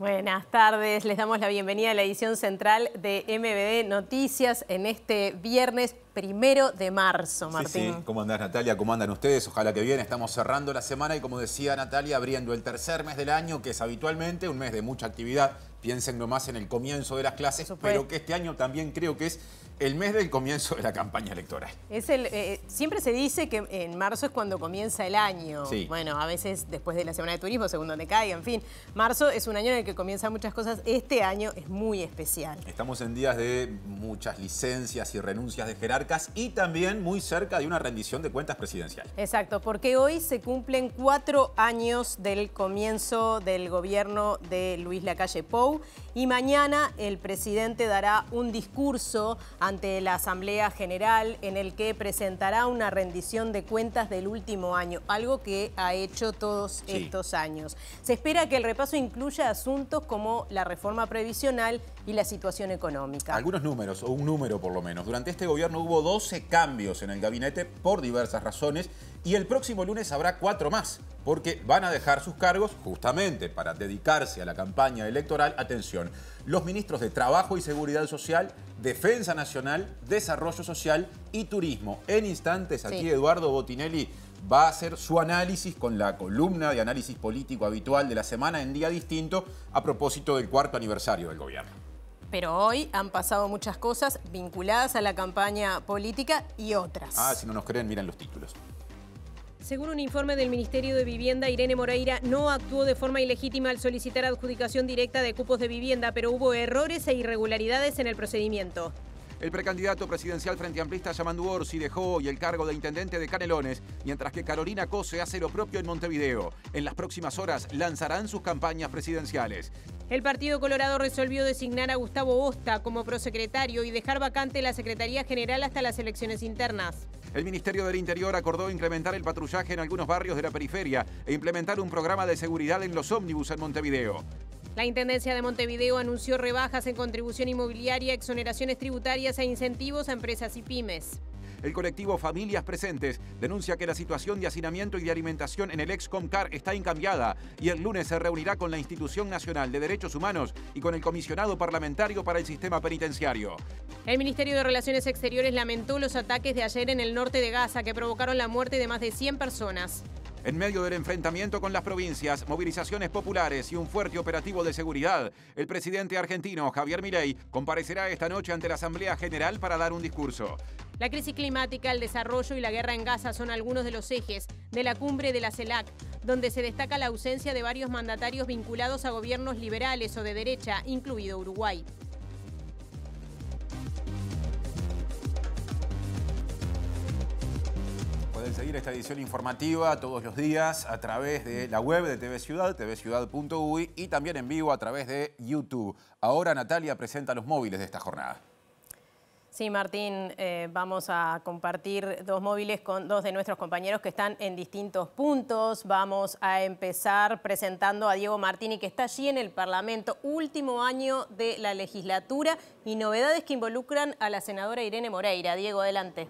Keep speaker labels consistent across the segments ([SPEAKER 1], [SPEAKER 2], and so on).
[SPEAKER 1] Buenas tardes, les damos la bienvenida a la edición central de MBD Noticias en este viernes primero de marzo, Martín. Sí,
[SPEAKER 2] ¿Cómo andás, Natalia? ¿Cómo andan ustedes? Ojalá que bien. Estamos cerrando la semana y, como decía Natalia, abriendo el tercer mes del año, que es habitualmente un mes de mucha actividad. Piensen nomás en el comienzo de las clases, pero que este año también creo que es el mes del comienzo de la campaña electoral.
[SPEAKER 1] Es el, eh, eh, siempre se dice que en marzo es cuando comienza el año. Bueno, a veces después de la semana de turismo, segundo donde caiga, en fin. Marzo es un año en el que comienzan muchas cosas. Este año es muy especial.
[SPEAKER 2] Estamos en días de muchas licencias y renuncias de jerarcas y también muy cerca de una rendición de cuentas presidencial.
[SPEAKER 1] Exacto, porque hoy se cumplen cuatro años del comienzo del gobierno de Luis Lacalle Pou y mañana el presidente dará un discurso ante la Asamblea General en el que presentará una rendición de cuentas del último año, algo que ha hecho todos estos años. Se espera que el repaso incluya asuntos como la reforma previsional y la situación económica.
[SPEAKER 2] Algunos números, o un número por lo menos. Durante este gobierno hubo 12 cambios en el gabinete por diversas razones y el próximo lunes habrá cuatro más porque van a dejar sus cargos justamente para dedicarse a la campaña electoral. Atención, los ministros de Trabajo y Seguridad Social, Defensa Nacional, Desarrollo Social y Turismo. En instantes, aquí Eduardo Botinelli va a hacer su análisis con la columna de análisis político habitual de la semana en día distinto a propósito del cuarto aniversario del gobierno.
[SPEAKER 1] Pero hoy han pasado muchas cosas vinculadas a la campaña política y otras. Ah, si
[SPEAKER 2] no nos creen, miren los títulos.
[SPEAKER 1] Según un informe del Ministerio de Vivienda, Irene Moreira no actuó de forma ilegítima al solicitar adjudicación directa de cupos de vivienda, pero hubo errores e irregularidades en el procedimiento.
[SPEAKER 2] El precandidato presidencial frente amplista Yamandu Orsi dejó hoy el cargo de intendente de Canelones, mientras que Carolina Cose hace lo propio en Montevideo. En las próximas horas lanzarán sus campañas presidenciales.
[SPEAKER 1] El Partido Colorado resolvió designar a Gustavo Osta como prosecretario y dejar vacante la Secretaría General hasta las elecciones internas.
[SPEAKER 2] El Ministerio del Interior acordó incrementar el patrullaje en algunos barrios de la periferia e implementar un programa de seguridad en los ómnibus en Montevideo.
[SPEAKER 1] La Intendencia de Montevideo anunció rebajas en contribución inmobiliaria, exoneraciones tributarias e incentivos a empresas y pymes.
[SPEAKER 2] El colectivo Familias Presentes denuncia que la situación de hacinamiento y de alimentación en el ex está incambiada y el lunes se reunirá con la Institución Nacional de Derechos Humanos y con el comisionado parlamentario para el sistema penitenciario.
[SPEAKER 1] El Ministerio de Relaciones Exteriores lamentó los ataques de ayer en el norte de Gaza que provocaron la muerte de más de 100 personas.
[SPEAKER 2] En medio del enfrentamiento con las provincias, movilizaciones populares y un fuerte operativo de seguridad, el presidente argentino Javier Milei comparecerá esta noche ante la Asamblea General para dar un discurso.
[SPEAKER 1] La crisis climática, el desarrollo y la guerra en Gaza son algunos de los ejes de la cumbre de la CELAC, donde se destaca la ausencia de varios mandatarios vinculados a gobiernos liberales o de derecha, incluido Uruguay.
[SPEAKER 2] Pueden seguir esta edición informativa todos los días a través de la web de TV Ciudad, tvciudad.uy y también en vivo a través de YouTube. Ahora Natalia presenta los móviles de esta jornada.
[SPEAKER 1] Sí, Martín, eh, vamos a compartir dos móviles con dos de nuestros compañeros que están en distintos puntos. Vamos a empezar presentando a Diego Martini, que está allí en el Parlamento, último año de la legislatura y novedades que involucran a la senadora Irene Moreira. Diego, adelante.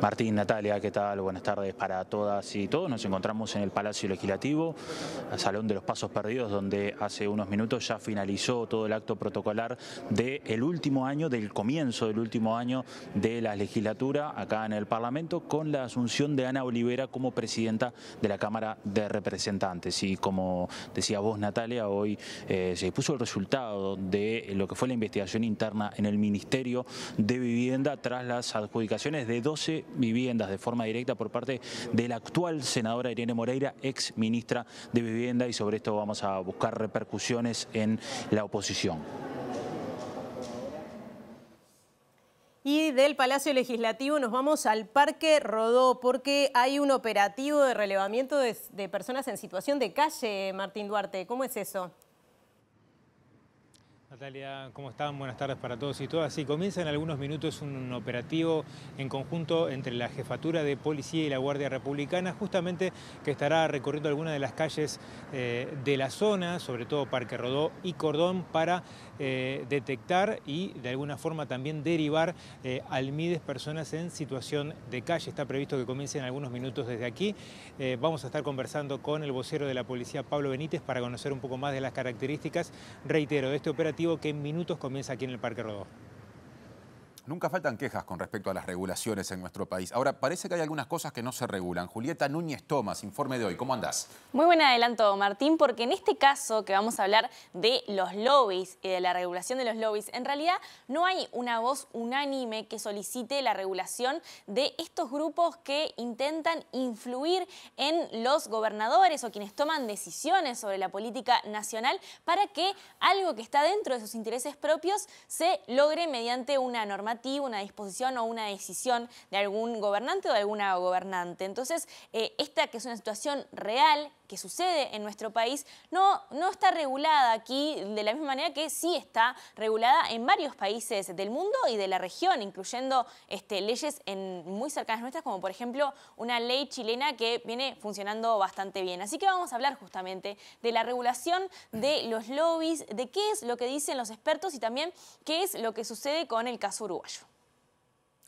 [SPEAKER 3] Martín, Natalia, ¿qué tal? Buenas tardes para todas y todos. Nos encontramos en el Palacio Legislativo, el Salón de los Pasos Perdidos, donde hace unos minutos ya finalizó todo el acto protocolar del el último año, del comienzo del último año de la legislatura acá en el Parlamento, con la asunción de Ana Olivera como presidenta de la Cámara de Representantes. Y como decía vos, Natalia, hoy eh, se puso el resultado de lo que fue la investigación interna en el Ministerio de Vivienda tras las adjudicaciones de 12 viviendas de forma directa por parte de la actual senadora Irene Moreira, ex ministra de Vivienda, y sobre esto vamos a buscar repercusiones en la oposición.
[SPEAKER 1] Y del Palacio Legislativo nos vamos al Parque Rodó, porque hay un operativo de relevamiento de, personas en situación de calle, Martín Duarte. ¿Cómo es eso?
[SPEAKER 4] Natalia, ¿cómo están? Buenas tardes para todos y todas. Sí, comienza en algunos minutos un operativo en conjunto entre la Jefatura de Policía y la Guardia Republicana, justamente que estará recorriendo algunas de las calles eh, de la zona, sobre todo Parque Rodó y Cordón, para eh, detectar y de alguna forma también derivar eh, al MIDES personas en situación de calle. Está previsto que comience en algunos minutos desde aquí. Eh, vamos a estar conversando con el vocero de la policía, Pablo Benítez, para conocer un poco más de las características, reitero, de este operativo que en minutos comienza aquí en el Parque Rodó.
[SPEAKER 2] Nunca faltan quejas con respecto a las regulaciones en nuestro país. Ahora, parece que hay algunas cosas que no se regulan. Julieta Núñez Tomás, informe de hoy. ¿Cómo andás?
[SPEAKER 5] Muy buen adelanto, Martín, porque en este caso que vamos a hablar de los lobbies y de la regulación de los lobbies, en realidad no hay una voz unánime que solicite la regulación de estos grupos que intentan influir en los gobernadores o quienes toman decisiones sobre la política nacional para que algo que está dentro de sus intereses propios se logre mediante una normativa una disposición o una decisión de algún gobernante o de alguna gobernante. Entonces, eh, esta que es una situación real, que sucede en nuestro país no, no está regulada aquí de la misma manera que sí está regulada en varios países del mundo y de la región, incluyendo este, leyes en, muy cercanas nuestras, como por ejemplo una ley chilena que viene funcionando bastante bien. Así que vamos a hablar justamente de la regulación de los lobbies, de qué es lo que dicen los expertos y también qué es lo que sucede con el caso uruguayo.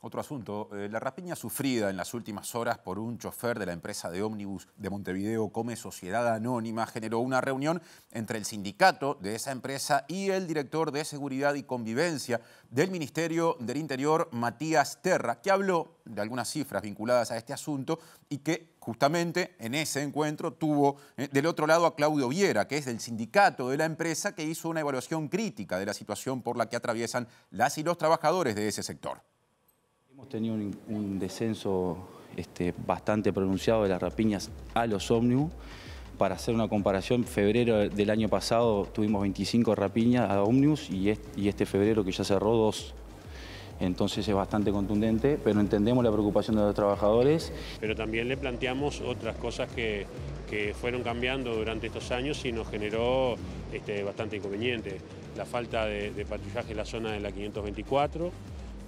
[SPEAKER 2] Otro asunto, eh, la rapiña sufrida en las últimas horas por un chofer de la empresa de ómnibus de Montevideo Come Sociedad Anónima generó una reunión entre el sindicato de esa empresa y el director de Seguridad y Convivencia del Ministerio del Interior, Matías Terra, que habló de algunas cifras vinculadas a este asunto y que justamente en ese encuentro tuvo eh, del otro lado a Claudio Viera, que es del sindicato de la empresa, que hizo una evaluación crítica de la situación por la que atraviesan las y los trabajadores de ese sector.
[SPEAKER 6] Hemos tenido un, descenso este, bastante pronunciado de las rapiñas a los ómnibus. Para hacer una comparación, febrero del año pasado tuvimos 25 rapiñas a ómnibus y, este, y este febrero que ya cerró dos. Entonces es bastante contundente, pero entendemos la preocupación de los trabajadores.
[SPEAKER 7] Pero también le planteamos otras cosas que, fueron cambiando durante estos años y nos generó este, bastante inconveniente. La falta de, de patrullaje en la zona de la 524,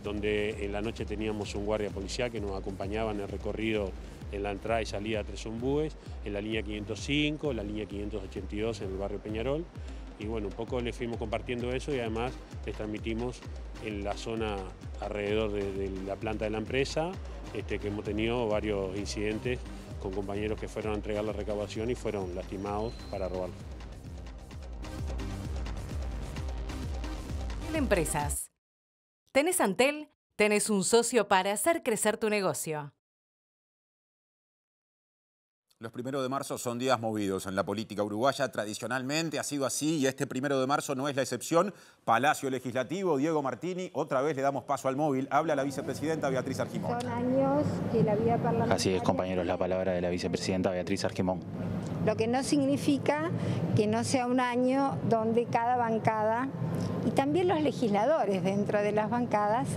[SPEAKER 7] donde en la noche teníamos un guardia policial que nos acompañaba en el recorrido en la entrada y salida de Tres en la línea 505, la línea 582 en el barrio Peñarol. Y bueno, un poco les fuimos compartiendo eso y además les transmitimos en la zona alrededor de, la planta de la empresa, este, que hemos tenido varios incidentes con compañeros que fueron a entregar la recaudación y fueron lastimados para robarlo.
[SPEAKER 1] Empresas. Tenés Antel, tenés un socio para hacer crecer tu negocio.
[SPEAKER 2] Los primeros de marzo son días movidos en la política uruguaya. Tradicionalmente ha sido así y este primero de marzo no es la excepción. Palacio Legislativo, Diego Martini, otra vez le damos paso al móvil. Habla la vicepresidenta Beatriz Argimón.
[SPEAKER 8] Son años que la vida parlamentaria... Así
[SPEAKER 3] es, compañeros, la palabra de la vicepresidenta Beatriz Argimón.
[SPEAKER 8] Lo que no significa que no sea un año donde cada bancada y también los legisladores dentro de las bancadas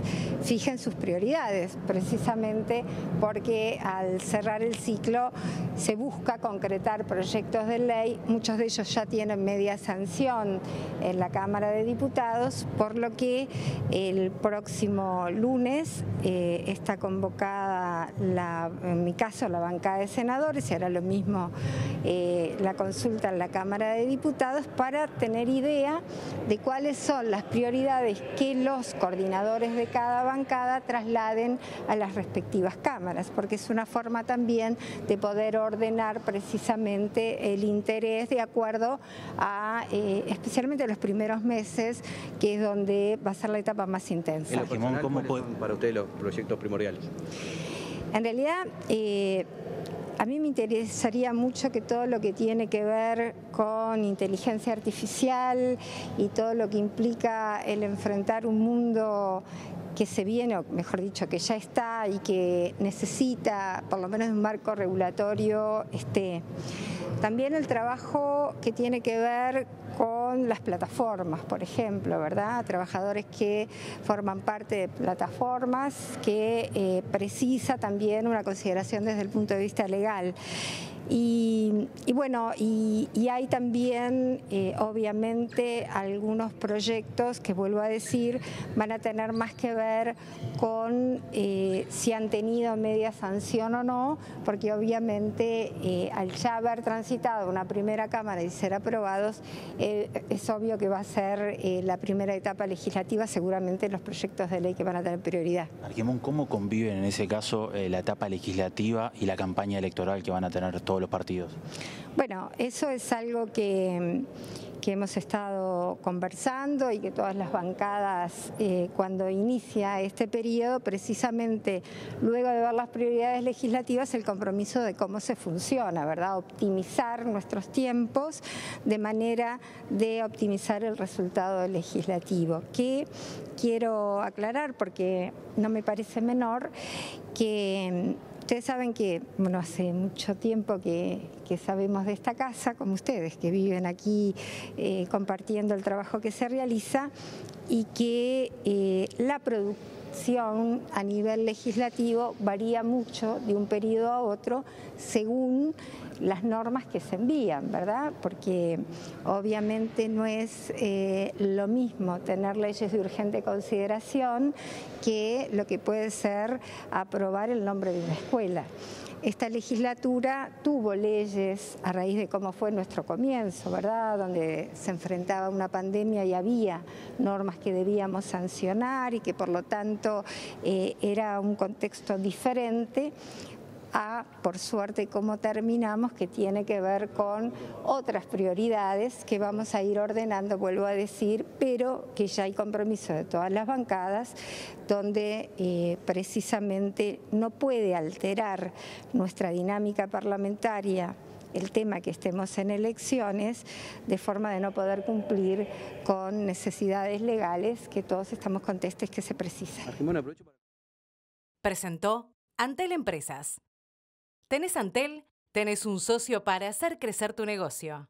[SPEAKER 8] fijen sus prioridades, precisamente porque al cerrar el ciclo se busca concretar proyectos de ley, muchos de ellos ya tienen media sanción en la Cámara de Diputados, por lo que el próximo lunes eh, está convocada, en mi caso, la bancada de senadores, y hará lo mismo eh, la consulta en la Cámara de Diputados, para tener idea de cuáles son las prioridades que los coordinadores de cada bancada trasladen a las respectivas cámaras, porque es una forma también de poder ordenar precisamente el interés de acuerdo a eh, especialmente los primeros meses, que es donde va a ser la etapa más intensa.
[SPEAKER 3] ¿cómo para usted los proyectos primordiales?
[SPEAKER 8] En realidad... Eh, a mí me interesaría mucho que todo lo que tiene que ver con inteligencia artificial y todo lo que implica el enfrentar un mundo que se viene, o mejor dicho, que ya está y que necesita por lo menos un marco regulatorio este También el trabajo que tiene que ver con las plataformas, por ejemplo, ¿verdad? Trabajadores que forman parte de plataformas que eh, precisa también una consideración desde el punto de vista legal. Y, bueno, y, hay también, eh, obviamente, algunos proyectos que, vuelvo a decir, van a tener más que ver con eh, si han tenido media sanción o no, porque obviamente eh, al ya haber transitado una primera Cámara y ser aprobados, es obvio que va a ser la primera etapa legislativa, seguramente los proyectos de ley que van a tener prioridad.
[SPEAKER 3] Arquimón, ¿cómo conviven en ese caso la etapa legislativa y la campaña electoral que van a tener todos? los partidos?
[SPEAKER 8] Bueno, eso es algo que, hemos estado conversando y que todas las bancadas, eh, cuando inicia este periodo, precisamente luego de ver las prioridades legislativas, el compromiso de cómo se funciona, ¿verdad? Optimizar nuestros tiempos de manera de optimizar el resultado legislativo, que quiero aclarar porque no me parece menor que Ustedes saben que, bueno, hace mucho tiempo que, sabemos de esta casa, como ustedes, que viven aquí eh, compartiendo el trabajo que se realiza y que eh, la producción a nivel legislativo varía mucho de un periodo a otro según las normas que se envían, ¿verdad? Porque obviamente no es eh, lo mismo tener leyes de urgente consideración que lo que puede ser aprobar el nombre de una escuela esta legislatura tuvo leyes a raíz de cómo fue nuestro comienzo, ¿verdad? Donde se enfrentaba una pandemia y había normas que debíamos sancionar y que por lo tanto eh, era un contexto diferente a, por suerte, como terminamos, que tiene que ver con otras prioridades que vamos a ir ordenando, vuelvo a decir, pero que ya hay compromiso de todas las bancadas, donde eh, precisamente no puede alterar nuestra dinámica parlamentaria el tema que estemos en elecciones, de forma de no poder cumplir con necesidades legales que todos estamos contestes que se precisan.
[SPEAKER 1] Presentó Antel Empresas. ¿Tenés Antel? ¿Tenés un socio para hacer crecer tu negocio?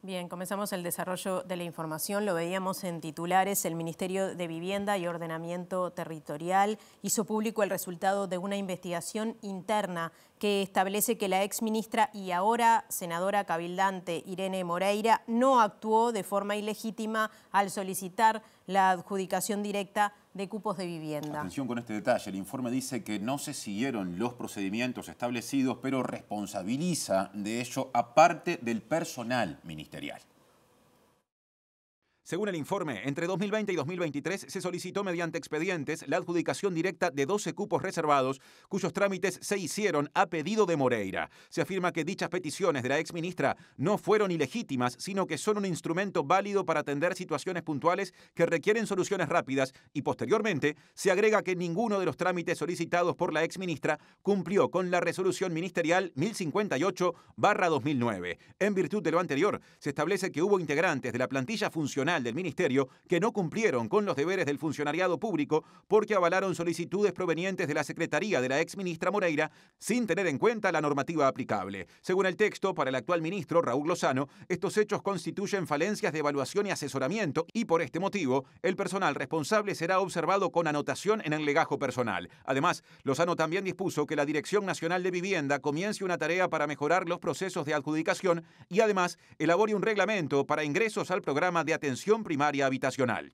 [SPEAKER 1] Bien, comenzamos el desarrollo de la información. Lo veíamos en titulares. El Ministerio de Vivienda y Ordenamiento Territorial hizo público el resultado de una investigación interna que establece que la exministra y ahora senadora cabildante Irene Moreira no actuó de forma ilegítima al solicitar la adjudicación directa de cupos de vivienda.
[SPEAKER 2] Atención con este detalle. El informe dice que no se siguieron los procedimientos establecidos, pero responsabiliza de ello a parte del personal ministerial. Según el informe, entre 2020 y 2023 se solicitó mediante expedientes la adjudicación directa de 12 cupos reservados, cuyos trámites se hicieron a pedido de Moreira. Se afirma que dichas peticiones de la exministra no fueron ilegítimas, sino que son un instrumento válido para atender situaciones puntuales que requieren soluciones rápidas y posteriormente se agrega que ninguno de los trámites solicitados por la exministra cumplió con la resolución ministerial 1058-2009. En virtud de lo anterior, se establece que hubo integrantes de la plantilla funcional del ministerio que no cumplieron con los deberes del funcionariado público porque avalaron solicitudes provenientes de la Secretaría de la exministra Moreira sin tener en cuenta la normativa aplicable. Según el texto, para el actual ministro Raúl Lozano, estos hechos constituyen falencias de evaluación y asesoramiento y por este motivo el personal responsable será observado con anotación en el legajo personal. Además, Lozano también dispuso que la Dirección Nacional de Vivienda comience una tarea para mejorar los procesos de adjudicación y además elabore un reglamento para ingresos al programa de atención primaria habitacional.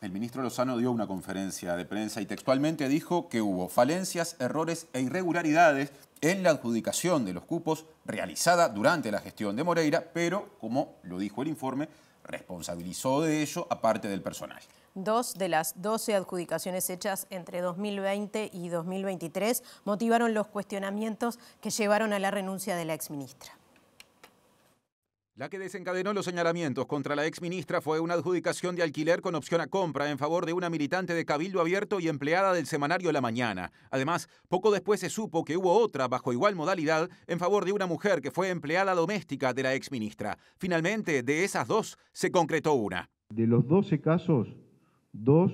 [SPEAKER 2] El ministro Lozano dio una conferencia de prensa y textualmente dijo que hubo falencias, errores e irregularidades en la adjudicación de los cupos realizada durante la gestión de Moreira, pero, como lo dijo el informe, responsabilizó de ello a parte del personal.
[SPEAKER 1] Dos de las 12 adjudicaciones hechas entre 2020 y 2023 motivaron los cuestionamientos que llevaron a la renuncia de la exministra.
[SPEAKER 2] La que desencadenó los señalamientos contra la exministra fue una adjudicación de alquiler con opción a compra en favor de una militante de Cabildo Abierto y empleada del semanario La Mañana. Además, poco después se supo que hubo otra bajo igual modalidad en favor de una mujer que fue empleada doméstica de la exministra. Finalmente, de esas dos, se concretó una.
[SPEAKER 9] De los 12 casos, dos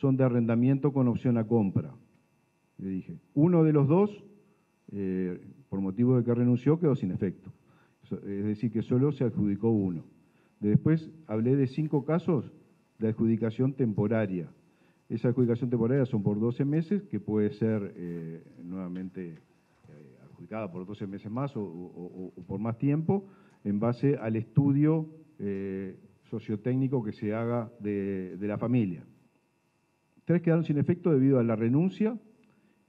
[SPEAKER 9] son de arrendamiento con opción a compra. Le dije, uno de los dos, eh, por motivo de que renunció, quedó sin efecto es decir, que solo se adjudicó uno. Después hablé de cinco casos de adjudicación temporaria. Esa adjudicación temporaria son por 12 meses, que puede ser eh, nuevamente eh, adjudicada por 12 meses más o, por más tiempo, en base al estudio eh, sociotécnico que se haga de, la familia.
[SPEAKER 10] Tres quedaron sin efecto
[SPEAKER 9] debido a la renuncia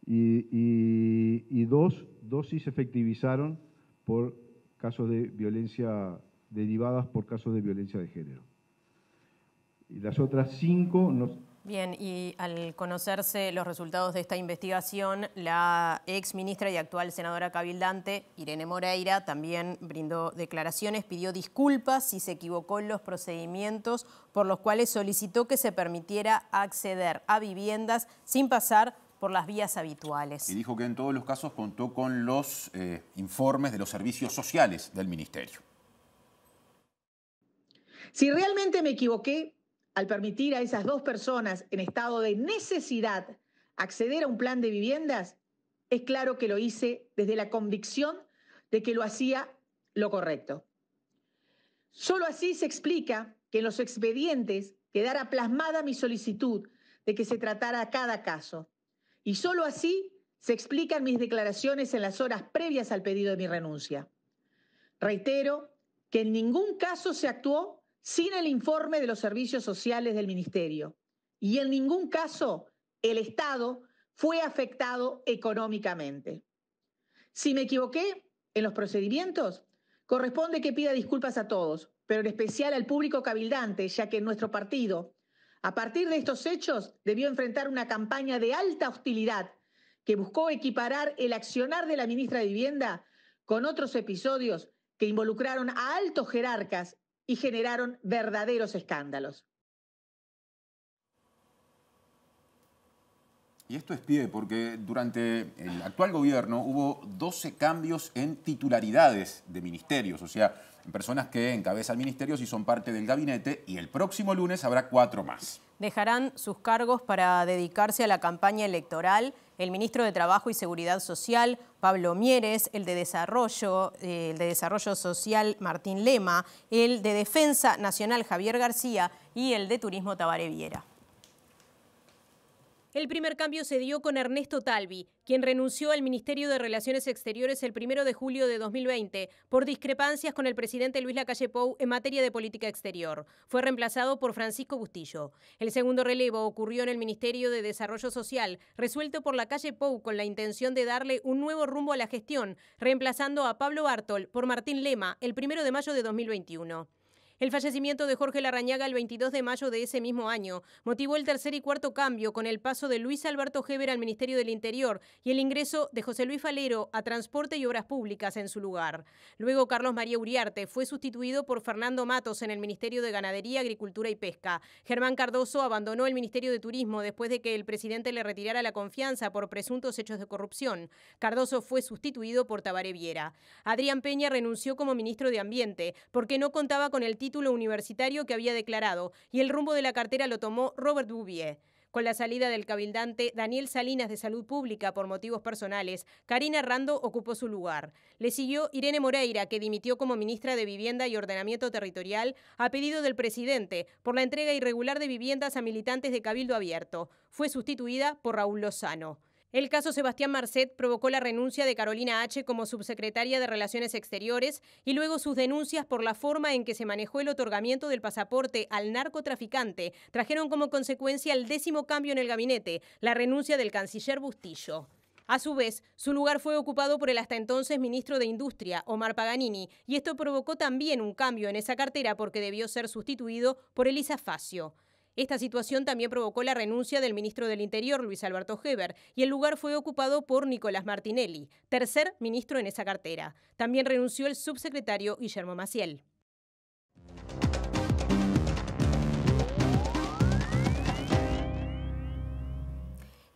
[SPEAKER 9] y, dos, dos sí se efectivizaron por casos de violencia derivadas por casos de violencia de
[SPEAKER 11] género. Y las otras cinco nos,
[SPEAKER 1] Bien, y al conocerse los resultados de esta investigación, la ex ministra y actual senadora cabildante, Irene Moreira, también brindó declaraciones, pidió disculpas si se equivocó en los procedimientos por los cuales solicitó que se permitiera acceder a viviendas sin pasar por las vías habituales. Y
[SPEAKER 2] dijo que en todos los casos contó con los eh, informes de los servicios sociales del Ministerio.
[SPEAKER 12] Si realmente me equivoqué al permitir a esas dos personas en estado de necesidad acceder a un plan de viviendas, es claro que lo hice desde la convicción de que lo hacía lo correcto. Solo así se explica que en los expedientes quedara plasmada mi solicitud de que se tratara cada caso y solo así se explican mis declaraciones en las horas previas al pedido de mi renuncia. Reitero que en ningún caso se actuó sin el informe de los servicios sociales del Ministerio y en ningún caso el Estado fue afectado económicamente. Si me equivoqué en los procedimientos, corresponde que pida disculpas a todos, pero en especial al público cabildante, ya que en nuestro partido a partir de estos hechos, debió enfrentar una campaña de alta hostilidad que buscó equiparar el accionar de la ministra de Vivienda con otros episodios que involucraron a altos jerarcas y generaron verdaderos escándalos.
[SPEAKER 2] Y esto es pie, porque durante el actual gobierno hubo 12 cambios en titularidades de ministerios, o sea, personas que encabezan ministerios y son parte del gabinete y el próximo lunes habrá cuatro más.
[SPEAKER 1] Dejarán sus cargos para dedicarse a la campaña electoral el ministro de Trabajo y Seguridad Social, Pablo Mieres, el de Desarrollo, eh, el de Desarrollo Social, Martín Lema, el de Defensa Nacional, Javier García, y el de Turismo, Tabaré Viera. El primer cambio se dio con Ernesto Talvi, quien renunció al Ministerio de Relaciones Exteriores el 1 de julio de 2020 por discrepancias con el presidente Luis Lacalle Pou en materia de política exterior. Fue reemplazado por Francisco Bustillo. El segundo relevo ocurrió en el Ministerio de Desarrollo Social, resuelto por Lacalle Pou con la intención de darle un nuevo rumbo a la gestión, reemplazando a Pablo Bartol por Martín Lema el 1 de mayo de 2021. El fallecimiento de Jorge Larrañaga el 22 de mayo de ese mismo año motivó el tercer y cuarto cambio con el paso de Luis Alberto Heber al Ministerio del Interior y el ingreso de José Luis Falero a Transporte y Obras Públicas en su lugar. Luego Carlos María Uriarte fue sustituido por Fernando Matos en el Ministerio de Ganadería, Agricultura y Pesca. Germán Cardoso abandonó el Ministerio de Turismo después de que el presidente le retirara la confianza por presuntos hechos de corrupción. Cardoso fue sustituido por Tabaré Viera. Adrián Peña renunció como ministro de Ambiente porque no contaba con el título título universitario que había declarado y el rumbo de la cartera lo tomó Robert Bouvier. Con la salida del cabildante Daniel Salinas de Salud Pública por motivos personales, Karina Rando ocupó su lugar. Le siguió Irene Moreira, que dimitió como ministra de Vivienda y Ordenamiento Territorial a pedido del presidente por la entrega irregular de viviendas a militantes de Cabildo Abierto. Fue sustituida por Raúl Lozano. El caso Sebastián Marcet provocó la renuncia de Carolina H. como subsecretaria de Relaciones Exteriores y luego sus denuncias por la forma en que se manejó el otorgamiento del pasaporte al narcotraficante trajeron como consecuencia el décimo cambio en el gabinete, la renuncia del canciller Bustillo. A su vez, su lugar fue ocupado por el hasta entonces ministro de Industria, Omar Paganini, y esto provocó también un cambio en esa cartera porque debió ser sustituido por Elisa Facio. Esta situación también provocó la renuncia del ministro del Interior, Luis Alberto Heber, y el lugar fue ocupado por Nicolás Martinelli, tercer ministro en esa cartera. También renunció el subsecretario Guillermo Maciel.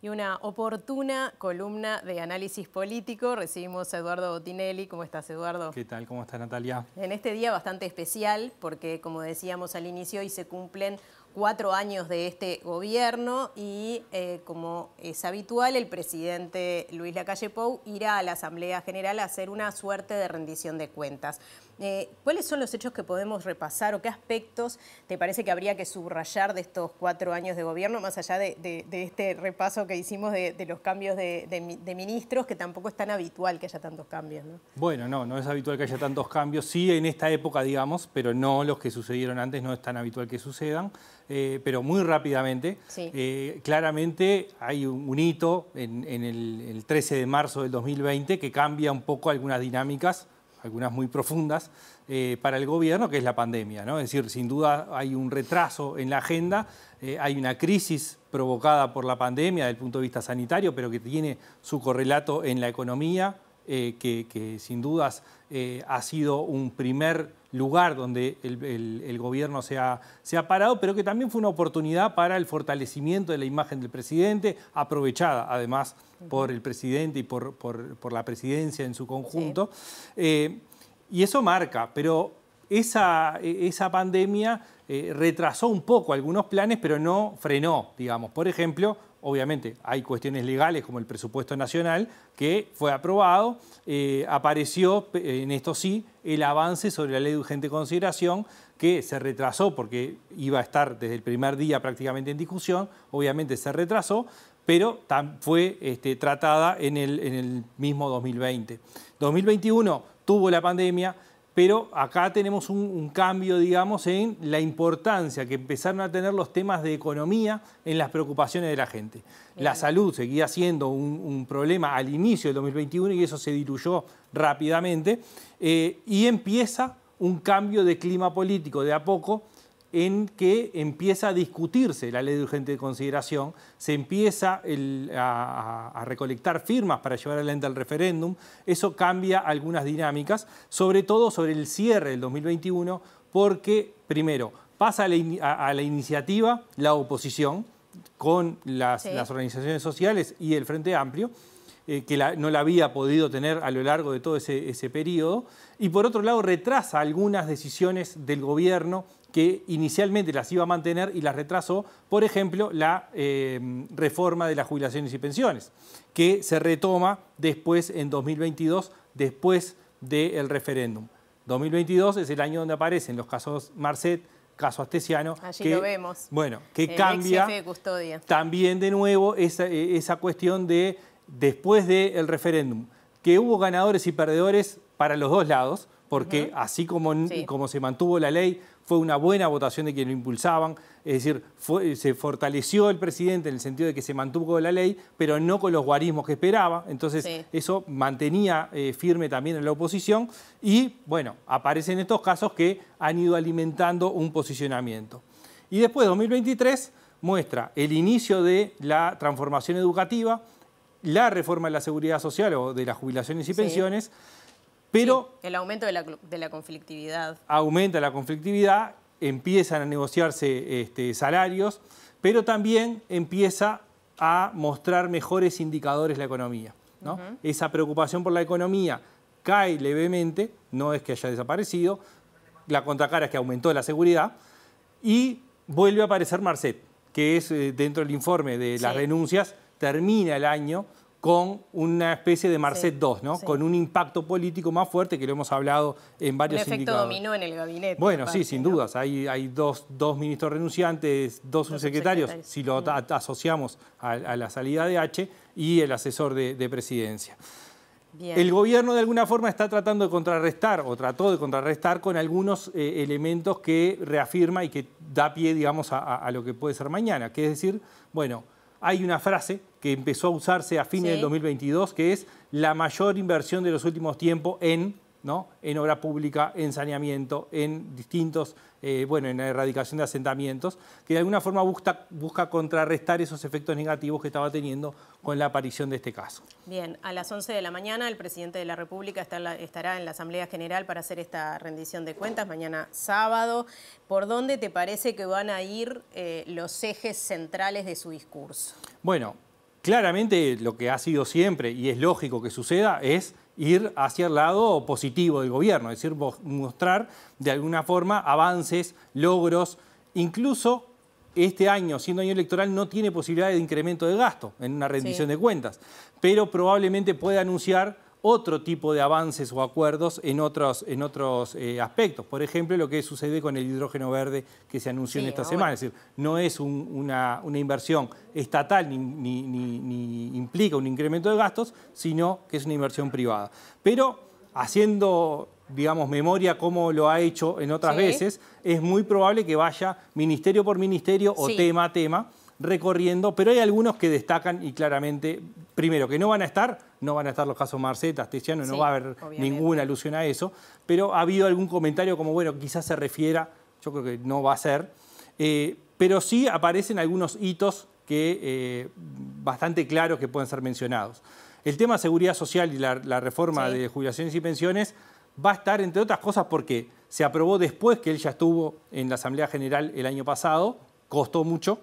[SPEAKER 1] y una oportuna columna de análisis político. Recibimos a Eduardo Botinelli. ¿Cómo estás, Eduardo?
[SPEAKER 13] ¿Qué tal? ¿Cómo estás, Natalia?
[SPEAKER 1] En este día bastante especial, porque como decíamos al inicio, hoy se cumplen cuatro años de este gobierno y, eh, como es habitual, el presidente Luis Lacalle Pou irá a la Asamblea General a hacer una suerte de rendición de cuentas. Eh, ¿Cuáles son los hechos que podemos repasar o qué aspectos te parece que habría que subrayar de estos cuatro años de gobierno, más allá de, este repaso que hicimos de, los cambios de, ministros, que tampoco es tan habitual que haya tantos cambios?
[SPEAKER 13] Bueno, no, no es habitual que haya tantos cambios, sí en esta época, digamos, pero no los que sucedieron antes, no es tan habitual que sucedan, eh, pero muy rápidamente. Eh, claramente hay un, hito en, el 13 de marzo del 2020 que cambia un poco algunas dinámicas algunas muy profundas, eh, para el gobierno, que es la pandemia. ¿no? Es decir, sin duda hay un retraso en la agenda, eh, hay una crisis provocada por la pandemia desde el punto de vista sanitario, pero que tiene su correlato en la economía, eh, que, sin dudas eh, ha sido un primer lugar donde el, gobierno se ha, parado, pero que también fue una oportunidad para el fortalecimiento de la imagen del presidente, aprovechada además por el presidente y por, la presidencia en su conjunto. Eh, y eso marca, pero esa, esa pandemia retrasó un poco algunos planes, pero no frenó, digamos. Por ejemplo, obviamente hay cuestiones legales como el presupuesto nacional que fue aprobado, eh, apareció eh, en esto sí el avance sobre la ley de urgente consideración que se retrasó porque iba a estar desde el primer día prácticamente en discusión, obviamente se retrasó, pero fue este, tratada en el, en el mismo 2020. 2021 tuvo la pandemia, pero acá tenemos un, cambio, digamos, en la importancia que empezaron a tener los temas de economía en las preocupaciones de la gente. La salud seguía siendo un, problema al inicio del 2021 y eso se diluyó rápidamente. Eh, y empieza un cambio de clima político de a poco en que empieza a discutirse la ley de urgente consideración, se empieza a, recolectar firmas para llevar adelante el referéndum, eso cambia algunas dinámicas, sobre todo sobre el cierre del 2021, porque primero pasa a la, iniciativa la oposición con las, organizaciones sociales y el Frente Amplio, eh, que no la había podido tener a lo largo de todo ese, ese periodo, y por otro lado retrasa algunas decisiones del gobierno que inicialmente las iba a mantener y las retrasó, por ejemplo, la eh, reforma de las jubilaciones y pensiones, que se retoma después en 2022, después del referéndum. 2022 es el año donde aparecen los casos Marcet, caso Astesiano. Allí que, lo vemos. Bueno, que cambia custodia. también de nuevo eh, esa, cuestión de después del referéndum, que hubo ganadores y perdedores para los dos lados, porque así como, como se mantuvo la ley, fue una buena votación de quien lo impulsaban, es decir, se fortaleció el presidente en el sentido de que se mantuvo con la ley, pero no con los guarismos que esperaba, entonces eso mantenía eh, firme también a la oposición y, bueno, aparecen estos casos que han ido alimentando un posicionamiento. Y después, 2023 muestra el inicio de la transformación educativa, la reforma de la seguridad social o de las jubilaciones y pensiones, pero...
[SPEAKER 1] el aumento de la, conflictividad.
[SPEAKER 13] Aumenta la conflictividad, empiezan a negociarse este, salarios, pero también empieza a mostrar mejores indicadores la economía. Esa preocupación por la economía cae levemente, no es que haya desaparecido, la contracara es que aumentó la seguridad, y vuelve a aparecer Marcet, que es eh, dentro del informe de las renuncias, termina el año con una especie de Marcet II, ¿no? Con un impacto político más fuerte que lo hemos hablado en varios un efecto dominó
[SPEAKER 1] en el gabinete. Bueno, sí,
[SPEAKER 13] sin dudas. Hay, dos, ministros renunciantes, dos subsecretarios, si lo asociamos a, la salida de H y el asesor de, presidencia. El gobierno de alguna forma está tratando de contrarrestar o trató de contrarrestar con algunos eh, elementos que reafirma y que da pie, digamos, a, lo que puede ser mañana, que es decir, bueno, hay una frase que empezó a usarse a fines del 2022, que es la mayor inversión de los últimos tiempos en en obra pública, en saneamiento, en distintos, eh, bueno, en la erradicación de asentamientos, que de alguna forma busca, contrarrestar esos efectos negativos que estaba teniendo con la aparición de este caso.
[SPEAKER 1] Bien, a las 11 de la mañana el presidente de la República estará en la Asamblea General para hacer esta rendición de cuentas, mañana sábado. ¿Por dónde te parece que van a ir eh, los ejes centrales de su discurso?
[SPEAKER 13] Bueno, claramente lo que ha sido siempre, y es lógico que suceda, es ir hacia el lado positivo del gobierno, es decir, mostrar de alguna forma avances, logros, incluso este año, siendo año electoral, no tiene posibilidad de incremento de gasto en una rendición de cuentas, pero probablemente pueda anunciar otro tipo de avances o acuerdos en otros, en otros eh, aspectos. Por ejemplo, lo que sucede con el hidrógeno verde que se anunció en esta semana. Es decir, no es una, inversión estatal ni, implica un incremento de gastos, sino que es una inversión privada. Pero haciendo digamos, memoria como lo ha hecho en otras veces, es muy probable que vaya ministerio por ministerio o tema a tema recorriendo, pero hay algunos que destacan y claramente, primero, que no van a estar, no van a estar los casos Marceta, Astesiano, no va a haber ninguna alusión a eso, pero ha habido algún comentario como, bueno, quizás se refiera, yo creo que no va a ser, eh, pero sí aparecen algunos hitos que eh, bastante claros que pueden ser mencionados. El tema de seguridad social y la, reforma de jubilaciones y pensiones va a estar, entre otras cosas, porque se aprobó después que él ya estuvo en la Asamblea General el año pasado, costó mucho,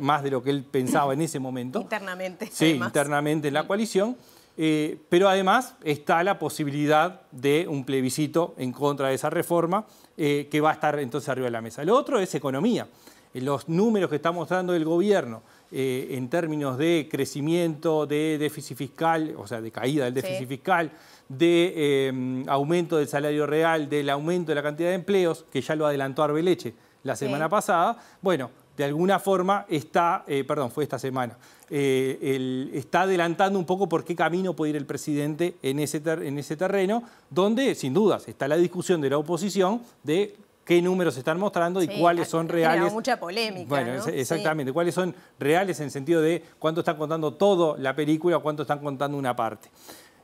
[SPEAKER 13] más de lo que él pensaba en ese momento.
[SPEAKER 1] Internamente. Sí,
[SPEAKER 13] internamente en la coalición. Eh, pero además está la posibilidad de un plebiscito en contra de esa reforma eh, que va a estar entonces arriba de la mesa. Lo otro es economía. Eh, los números que está mostrando el gobierno en términos de crecimiento, de déficit fiscal, o sea, de caída del déficit fiscal, de aumento del salario real, del aumento de la cantidad de empleos, que ya lo adelantó Arbeleche la semana pasada, bueno, de alguna forma está, eh, perdón, fue esta semana, eh, está adelantando un poco por qué camino puede ir el presidente en ese, en ese terreno, donde sin dudas está la discusión de la oposición de qué números están mostrando y cuáles son reales.
[SPEAKER 1] mucha polémica. Bueno, exactamente,
[SPEAKER 13] cuáles son reales en sentido de cuánto están contando todo la película o cuánto están contando una parte.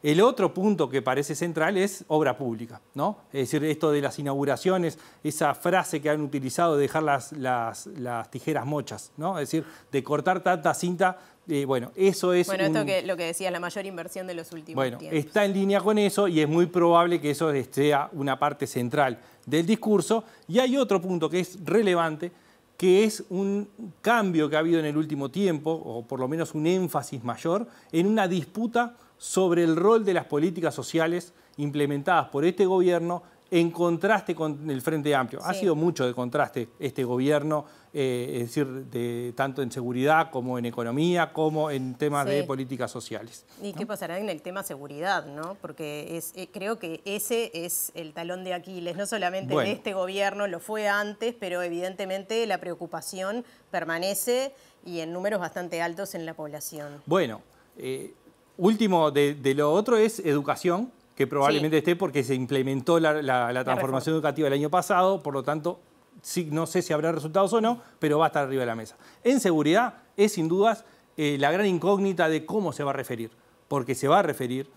[SPEAKER 13] El otro punto que parece central es obra pública, ¿no? Es decir, esto de las inauguraciones, esa frase que han utilizado de dejar las, las, tijeras mochas, ¿no? Es decir, de cortar tanta cinta eh, bueno, eso es. Bueno, esto
[SPEAKER 1] lo que decía, la mayor inversión de los últimos bueno,
[SPEAKER 13] Está en línea con eso y es muy probable que eso sea una parte central del discurso. Y hay otro punto que es relevante, que es un cambio que ha habido en el último tiempo, o por lo menos un énfasis mayor, en una disputa sobre el rol de las políticas sociales implementadas por este gobierno en contraste con el Frente Amplio. Ha sido mucho de contraste este gobierno, eh, es decir, de, tanto en seguridad como en economía, como en temas de políticas sociales.
[SPEAKER 1] ¿Y qué pasará en el tema seguridad? ¿no? Porque eh, creo que ese es el talón de Aquiles, no solamente en este gobierno, lo fue antes, pero evidentemente la preocupación permanece y en números bastante altos en la población.
[SPEAKER 14] Bueno,
[SPEAKER 13] eh, Último, de, lo otro es educación, que probablemente esté porque se implementó la, transformación educativa el año pasado, por lo tanto, sí, no sé si habrá resultados o no, pero va a estar arriba de la mesa. En seguridad es sin dudas eh, la gran incógnita de cómo se va a referir, porque se va a referir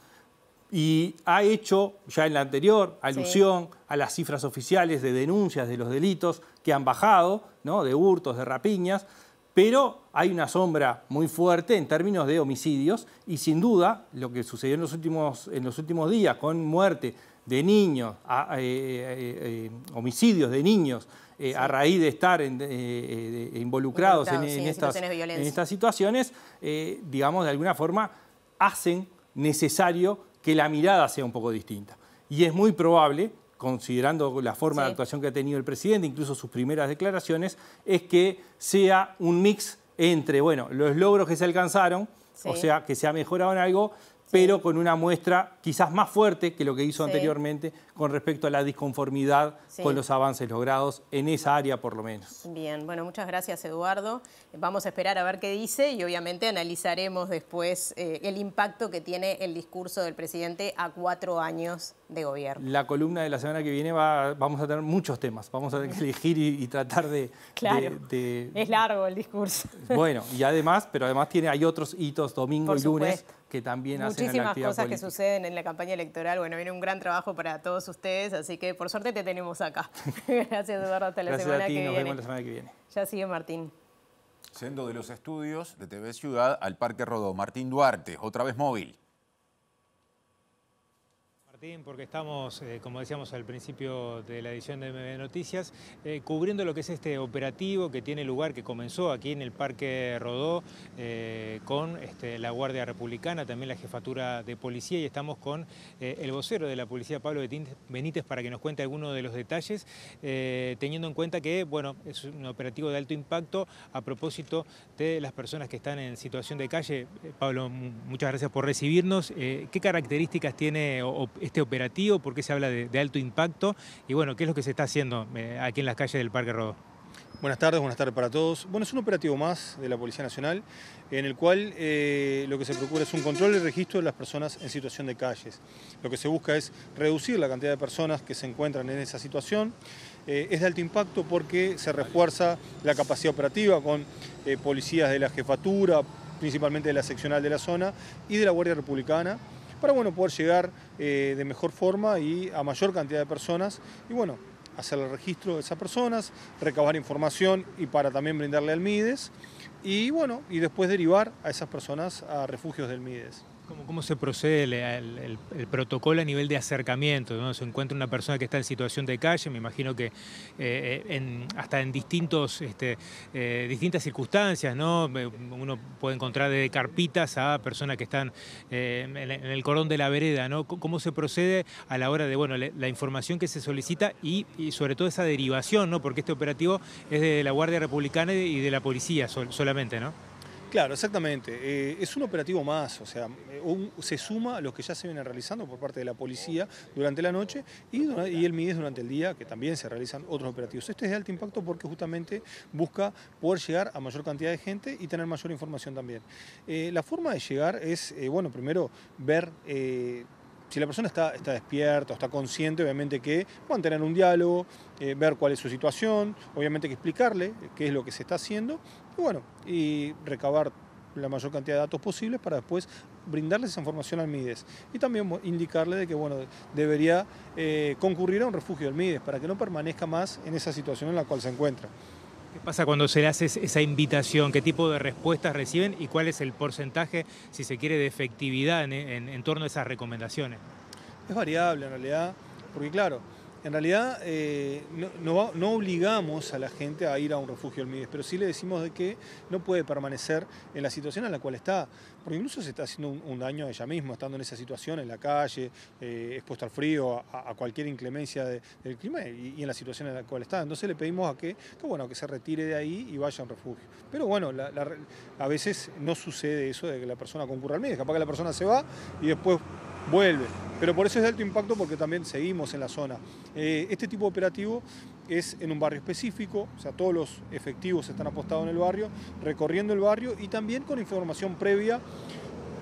[SPEAKER 13] y ha hecho ya en la anterior alusión a las cifras oficiales de denuncias de los delitos que han bajado, ¿no? de hurtos, de rapiñas pero hay una sombra muy fuerte en términos de homicidios y sin duda lo que sucedió en los últimos, en los últimos días con muerte de niños, eh, eh, eh, homicidios de niños a raíz de estar involucrados, en, estas, situaciones, digamos, de alguna forma hacen necesario que la mirada sea un poco distinta. Y es muy probable considerando la forma de actuación que ha tenido el presidente, incluso sus primeras declaraciones, es que sea un mix entre, bueno, los logros que se alcanzaron, o sea, que se ha mejorado en algo, pero con una muestra quizás más fuerte que lo que hizo anteriormente, con respecto a la disconformidad con los avances logrados en esa área por lo menos.
[SPEAKER 1] Bien, bueno, muchas gracias Eduardo. Vamos a esperar a ver qué dice y obviamente analizaremos después eh, el impacto que tiene el discurso del presidente a cuatro años de gobierno.
[SPEAKER 13] La columna de la semana que viene vamos a tener muchos temas, vamos a tener que elegir y, tratar de, claro, Es
[SPEAKER 1] largo el discurso. Bueno,
[SPEAKER 13] y además, pero además tiene, hay otros hitos domingo y lunes que también Muchísimas hacen cosas que
[SPEAKER 1] suceden en la campaña electoral. Bueno, viene un gran trabajo para todos ustedes, así que por suerte te tenemos acá. Gracias, Eduardo. Hasta la Gracias semana a ti, nos Vemos la
[SPEAKER 13] semana que
[SPEAKER 2] viene.
[SPEAKER 1] Ya sigue Martín.
[SPEAKER 2] Siendo de los estudios de TV Ciudad al Parque Rodó, Martín Duarte, otra vez móvil
[SPEAKER 4] porque estamos, eh, como decíamos al principio de la edición de MB Noticias, eh, cubriendo lo que es este operativo que tiene lugar, que comenzó aquí en el Parque Rodó, eh, con este, la Guardia Republicana, también la Jefatura de Policía, y estamos con el vocero de la Policía, Pablo Benítez, para que nos cuente algunos de los detalles, teniendo en cuenta que, bueno, es un operativo de alto impacto a propósito de las personas que están en situación de calle. Pablo, muchas gracias por recibirnos. ¿Qué características tiene este este operativo? ¿Por qué se habla de, alto impacto? Y bueno, ¿qué es lo que se está haciendo eh, aquí en las calles del Parque Rodó?
[SPEAKER 15] Buenas tardes, buenas tardes para todos. Bueno, es un operativo más de la Policía Nacional en el cual eh, lo que se procura es un control y registro de las personas en situación de calles. Lo que se busca es reducir la cantidad de personas que se encuentran en esa situación. Eh, es de alto impacto porque se refuerza la capacidad operativa con policías de la jefatura, principalmente de la seccional de la zona y de la Guardia Republicana para bueno, poder llegar eh, de mejor forma y a mayor cantidad de personas y bueno, hacer el registro de esas personas, recabar información y para también brindarle al MIDES y bueno, y después derivar a esas personas a refugios del MIDES.
[SPEAKER 4] ¿Cómo, se procede el, protocolo a nivel de acercamiento? ¿no? Se encuentra una persona que está en situación de calle, me imagino que eh, hasta en distintos, este, eh, distintas circunstancias, ¿no? Eh, uno puede encontrar de carpitas a personas que están en, el cordón de la vereda, ¿no? ¿Cómo se procede a la hora de, bueno, la, información que se solicita y, sobre todo esa derivación, ¿no? Porque este operativo es de la Guardia Republicana y de la policía solamente, ¿no?
[SPEAKER 15] Claro, exactamente. Eh, es un operativo más, o sea, se suma a los que ya se vienen realizando por parte de la policía durante la noche y, el MIDES durante el día, que también se realizan otros operativos. Este es de alto impacto porque justamente busca poder llegar a mayor cantidad de gente y tener mayor información también. Eh, la forma de llegar es, eh, bueno, primero ver si la persona está, está despierta, está consciente, obviamente que mantener un diálogo, ver cuál es su situación, obviamente que explicarle qué es lo que se está haciendo y bueno, y recabar la mayor cantidad de datos posibles para después brindarles esa información al MIDES y también indicarle de que bueno, debería eh, concurrir a un refugio del MIDES para que no permanezca más en esa situación en la cual se encuentra.
[SPEAKER 4] ¿Qué pasa cuando se le hace esa invitación? ¿Qué tipo de respuestas reciben y cuál es el porcentaje, si se quiere, de efectividad en torno a esas recomendaciones?
[SPEAKER 15] Es variable en realidad, porque claro, en realidad eh, no, obligamos a la gente a ir a un refugio al MIDES, pero sí le decimos de que no puede permanecer en la situación en la cual está, porque incluso se está haciendo un, daño a ella misma, estando en esa situación, en la calle, eh, expuesta al frío, a, cualquier inclemencia del clima y, en la situación en la cual está. Entonces le pedimos a que, bueno, que se retire de ahí y vaya a un refugio. Pero bueno, a veces no sucede eso de que la persona concurra al MIDES, capaz que la persona se va y después vuelve. Pero por eso es de alto impacto porque también seguimos en la zona. Eh, este tipo de operativo es en un barrio específico, o sea, todos los efectivos están apostados en el barrio, recorriendo el barrio y también con información previa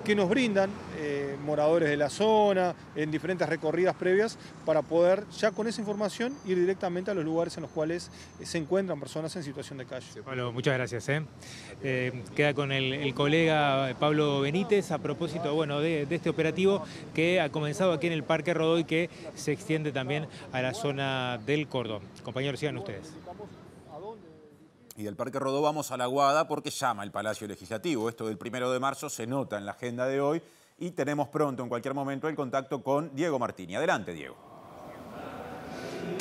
[SPEAKER 15] que nos brindan eh, moradores de la zona, en diferentes recorridas previas, para poder ya con esa información ir directamente a los lugares en los cuales eh, se encuentran personas en situación
[SPEAKER 4] de calle. Pablo, muchas gracias. ¿eh? queda con el, colega Pablo Benítez a propósito bueno, de, de, este operativo que ha comenzado aquí en el Parque Rodó y que se extiende también a la zona del Cordón. Compañeros, sigan ustedes
[SPEAKER 2] y del Parque Rodó vamos a la Guada porque llama el Palacio Legislativo. Esto del primero de marzo se nota en la agenda de hoy y tenemos pronto, en cualquier momento, el contacto con Diego Martini. Adelante, Diego.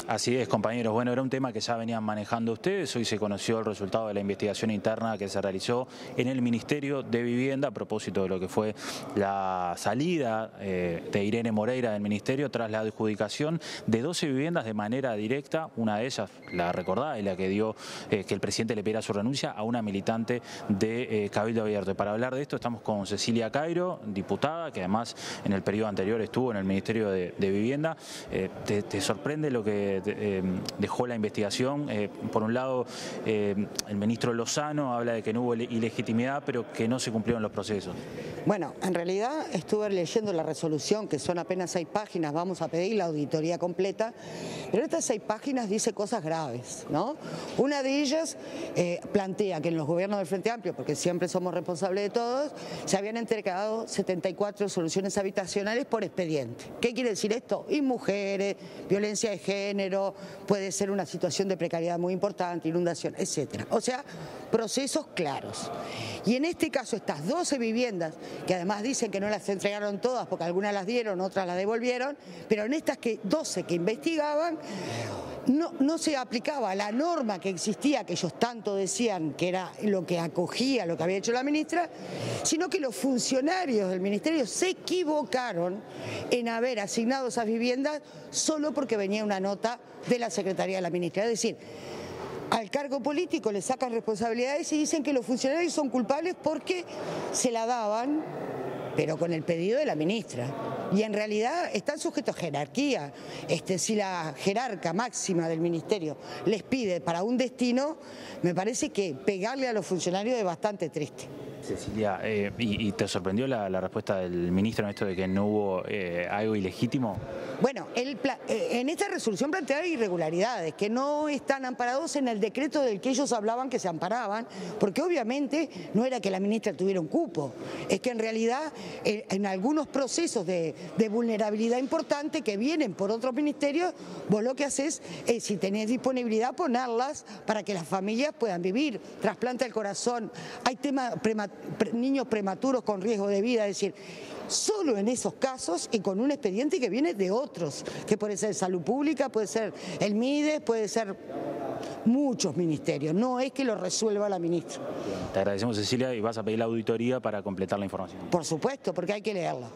[SPEAKER 3] Así es, compañeros. Bueno, era un tema que ya venían manejando ustedes. Hoy se conoció el resultado de la investigación interna que se realizó en el Ministerio de Vivienda a propósito de lo que fue la salida eh, de Irene Moreira del Ministerio tras la adjudicación de 12 viviendas de manera directa. Una de ellas, la recordada es la que dio eh, que el presidente le pidiera su renuncia a una militante de eh, Cabildo Abierto. Y para hablar de esto estamos con Cecilia Cairo, diputada, que además en el periodo anterior estuvo en el Ministerio de, Vivienda. ¿Te sorprende lo que Em, dejó la investigación. Eh, por un lado, em, el ministro Lozano habla de que no hubo ilegitimidad, pero que no se cumplieron los procesos.
[SPEAKER 16] Bueno, en realidad estuve leyendo la resolución, que son apenas seis páginas, vamos a pedir la auditoría completa, pero estas seis páginas dice cosas graves, ¿no? Una de ellas eh, plantea que en los gobiernos del Frente Amplio, porque siempre somos responsables de todos, se habían entregado 74 soluciones habitacionales por expediente. ¿Qué quiere decir esto? Y mujeres, violencia de género género, puede ser una situación de precariedad muy importante, inundación, etcétera. O sea, procesos claros. Y en este caso, estas 12 viviendas, que además dicen que no las entregaron todas, porque algunas las dieron, otras las devolvieron, pero en estas que 12 que investigaban, no, no, se aplicaba la norma que existía, que ellos tanto decían que era lo que acogía lo que había hecho la ministra, sino que los funcionarios del ministerio se equivocaron en haber asignado esas viviendas solo porque venía una norma nota de la Secretaría de la Ministra. Es decir, al cargo político le sacan responsabilidades y dicen que los funcionarios son culpables porque se la daban, pero con el pedido de la ministra. Y en realidad están sujetos a jerarquía. Este, si la jerarca máxima del ministerio les pide para un destino, me parece que pegarle a los funcionarios es bastante triste.
[SPEAKER 3] Cecilia, eh, y, te sorprendió la, respuesta del ministro en esto de que no hubo eh, algo ilegítimo?
[SPEAKER 16] Bueno, eh, en esta resolución planteaba irregularidades que no están amparados en el decreto del que ellos hablaban que se amparaban, porque obviamente no era que la ministra tuviera un cupo, es que en realidad en, algunos procesos de, vulnerabilidad importante que vienen por otros ministerios, vos lo que haces es, si tenés disponibilidad, ponerlas para que las familias puedan vivir, trasplante el corazón, hay temas prematuros niños prematuros con riesgo de vida, es decir, solo en esos casos y con un expediente que viene de otros, que puede ser salud pública, puede ser el MIDES, puede ser muchos ministerios, no es que lo resuelva la ministra.
[SPEAKER 3] Te agradecemos Cecilia y vas a pedir la auditoría para completar la información.
[SPEAKER 16] Por supuesto, porque hay que leerla.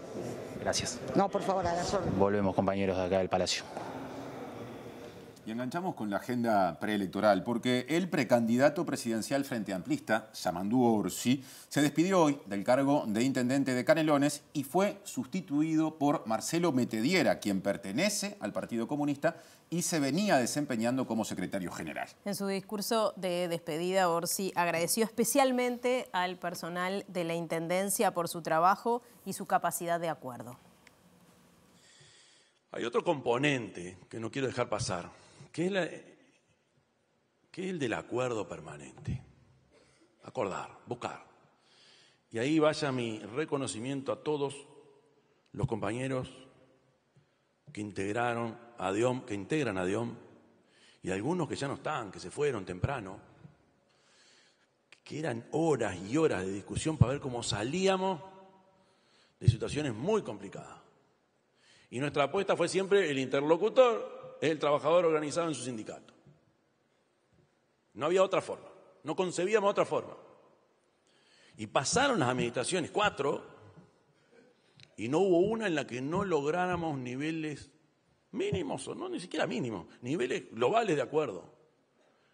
[SPEAKER 16] Gracias. No, por favor, a la
[SPEAKER 3] Volvemos compañeros de acá del Palacio.
[SPEAKER 2] Y enganchamos con la agenda preelectoral, porque el precandidato presidencial frente amplista, Samandú Orsi, se despidió hoy del cargo de intendente de Canelones y fue sustituido por Marcelo Metediera, quien pertenece al Partido Comunista y se venía desempeñando como secretario general.
[SPEAKER 1] En su discurso de despedida, Orsi agradeció especialmente al personal de la Intendencia por su trabajo y su capacidad de acuerdo.
[SPEAKER 17] Hay otro componente que no quiero dejar pasar ¿Qué es, el del acuerdo permanente. Acordar, buscar. Y ahí vaya mi reconocimiento a todos los compañeros que integraron a Diom, que integran a Diom, y algunos que ya no están, que se fueron temprano, que eran horas y horas de discusión para ver cómo salíamos de situaciones muy complicadas. Y nuestra apuesta fue siempre el interlocutor, es el trabajador organizado en su sindicato. No había otra forma, no concebíamos otra forma. Y pasaron las administraciones, cuatro, y no hubo una en la que no lográramos niveles mínimos, o no ni siquiera mínimos, niveles globales de acuerdo.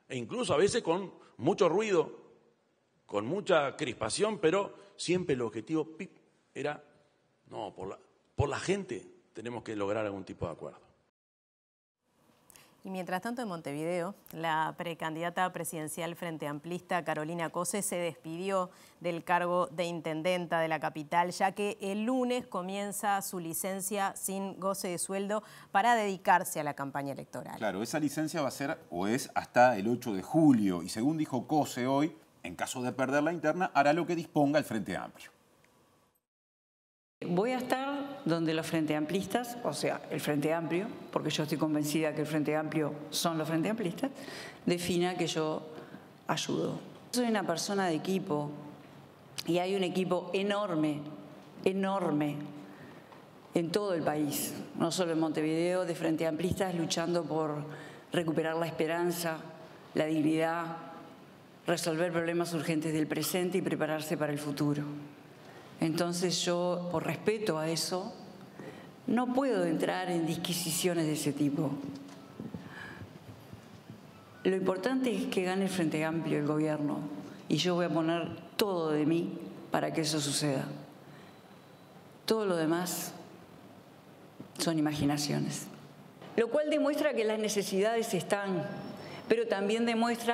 [SPEAKER 17] E incluso a veces con mucho ruido, con mucha crispación, pero siempre el objetivo era, no, por la gente tenemos que lograr algún tipo de acuerdo.
[SPEAKER 1] Y mientras tanto, en Montevideo, la precandidata presidencial Frente Amplista Carolina Cose se despidió del cargo de intendenta de la capital, ya que el lunes comienza su licencia sin goce de sueldo para dedicarse a la campaña electoral.
[SPEAKER 2] Claro, esa licencia va a ser o es hasta el 8 de julio. Y según dijo Cose hoy, en caso de perder la interna, hará lo que disponga el Frente Amplio.
[SPEAKER 10] Voy a estar donde los Frente Amplistas, o sea, el Frente Amplio, porque yo estoy convencida que el Frente Amplio son los Frente Amplistas, defina que yo ayudo. Soy una persona de equipo y hay un equipo enorme, enorme, en todo el país, no solo en Montevideo, de Frente Amplistas luchando por recuperar la esperanza, la dignidad, resolver problemas urgentes del presente y prepararse para el futuro. Entonces yo, por respeto a eso, no puedo entrar en disquisiciones de ese tipo. Lo importante es que gane el Frente Amplio el gobierno y yo voy a poner todo de mí para que eso suceda. Todo lo demás son imaginaciones. Lo cual demuestra que las necesidades están, pero también demuestra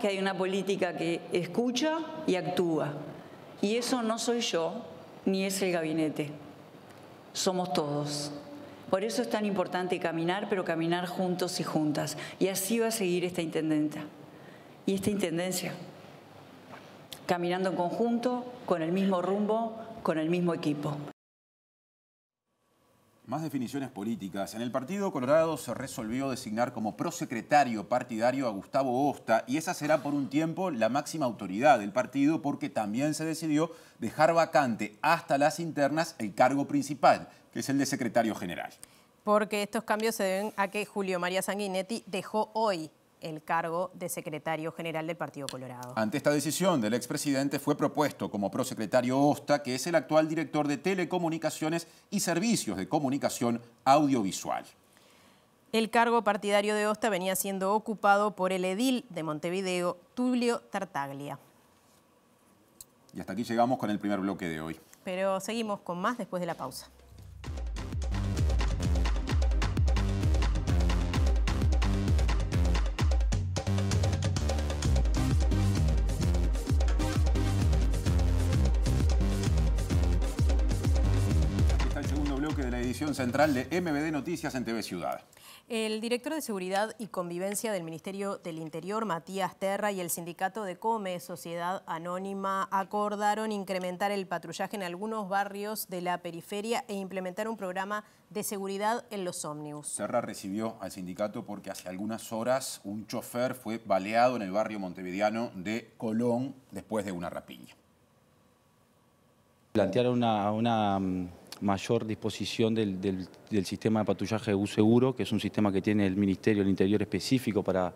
[SPEAKER 10] que hay una política que escucha y actúa. Y eso no soy yo, ni es el gabinete. Somos todos. Por eso es tan importante caminar, pero caminar juntos y juntas. Y así va a seguir esta intendenta y esta intendencia. Caminando en conjunto, con el mismo rumbo, con el mismo equipo.
[SPEAKER 2] Más definiciones políticas. En el Partido Colorado se resolvió designar como prosecretario partidario a Gustavo Osta y esa será por un tiempo la máxima autoridad del partido porque también se decidió dejar vacante hasta las internas el cargo principal, que es el de secretario general.
[SPEAKER 1] Porque estos cambios se deben a que Julio María Sanguinetti dejó hoy el cargo de secretario general del Partido Colorado.
[SPEAKER 2] Ante esta decisión del expresidente fue propuesto como prosecretario Osta, que es el actual director de Telecomunicaciones y Servicios de Comunicación Audiovisual.
[SPEAKER 1] El cargo partidario de Osta venía siendo ocupado por el edil de Montevideo, Tulio Tartaglia.
[SPEAKER 2] Y hasta aquí llegamos con el primer bloque de hoy.
[SPEAKER 1] Pero seguimos con más después de la pausa.
[SPEAKER 2] la edición central de MBD Noticias en TV Ciudad.
[SPEAKER 1] El director de Seguridad y Convivencia del Ministerio del Interior, Matías Terra, y el sindicato de COME, Sociedad Anónima, acordaron incrementar el patrullaje en algunos barrios de la periferia e implementar un programa de seguridad en los ómnibus.
[SPEAKER 2] Terra recibió al sindicato porque hace algunas horas un chofer fue baleado en el barrio montevideano de Colón después de una rapiña.
[SPEAKER 6] Plantearon una mm, mayor disposición del, del, sistema de patrullaje de bus seguro, que es un sistema que tiene el Ministerio del Interior específico para,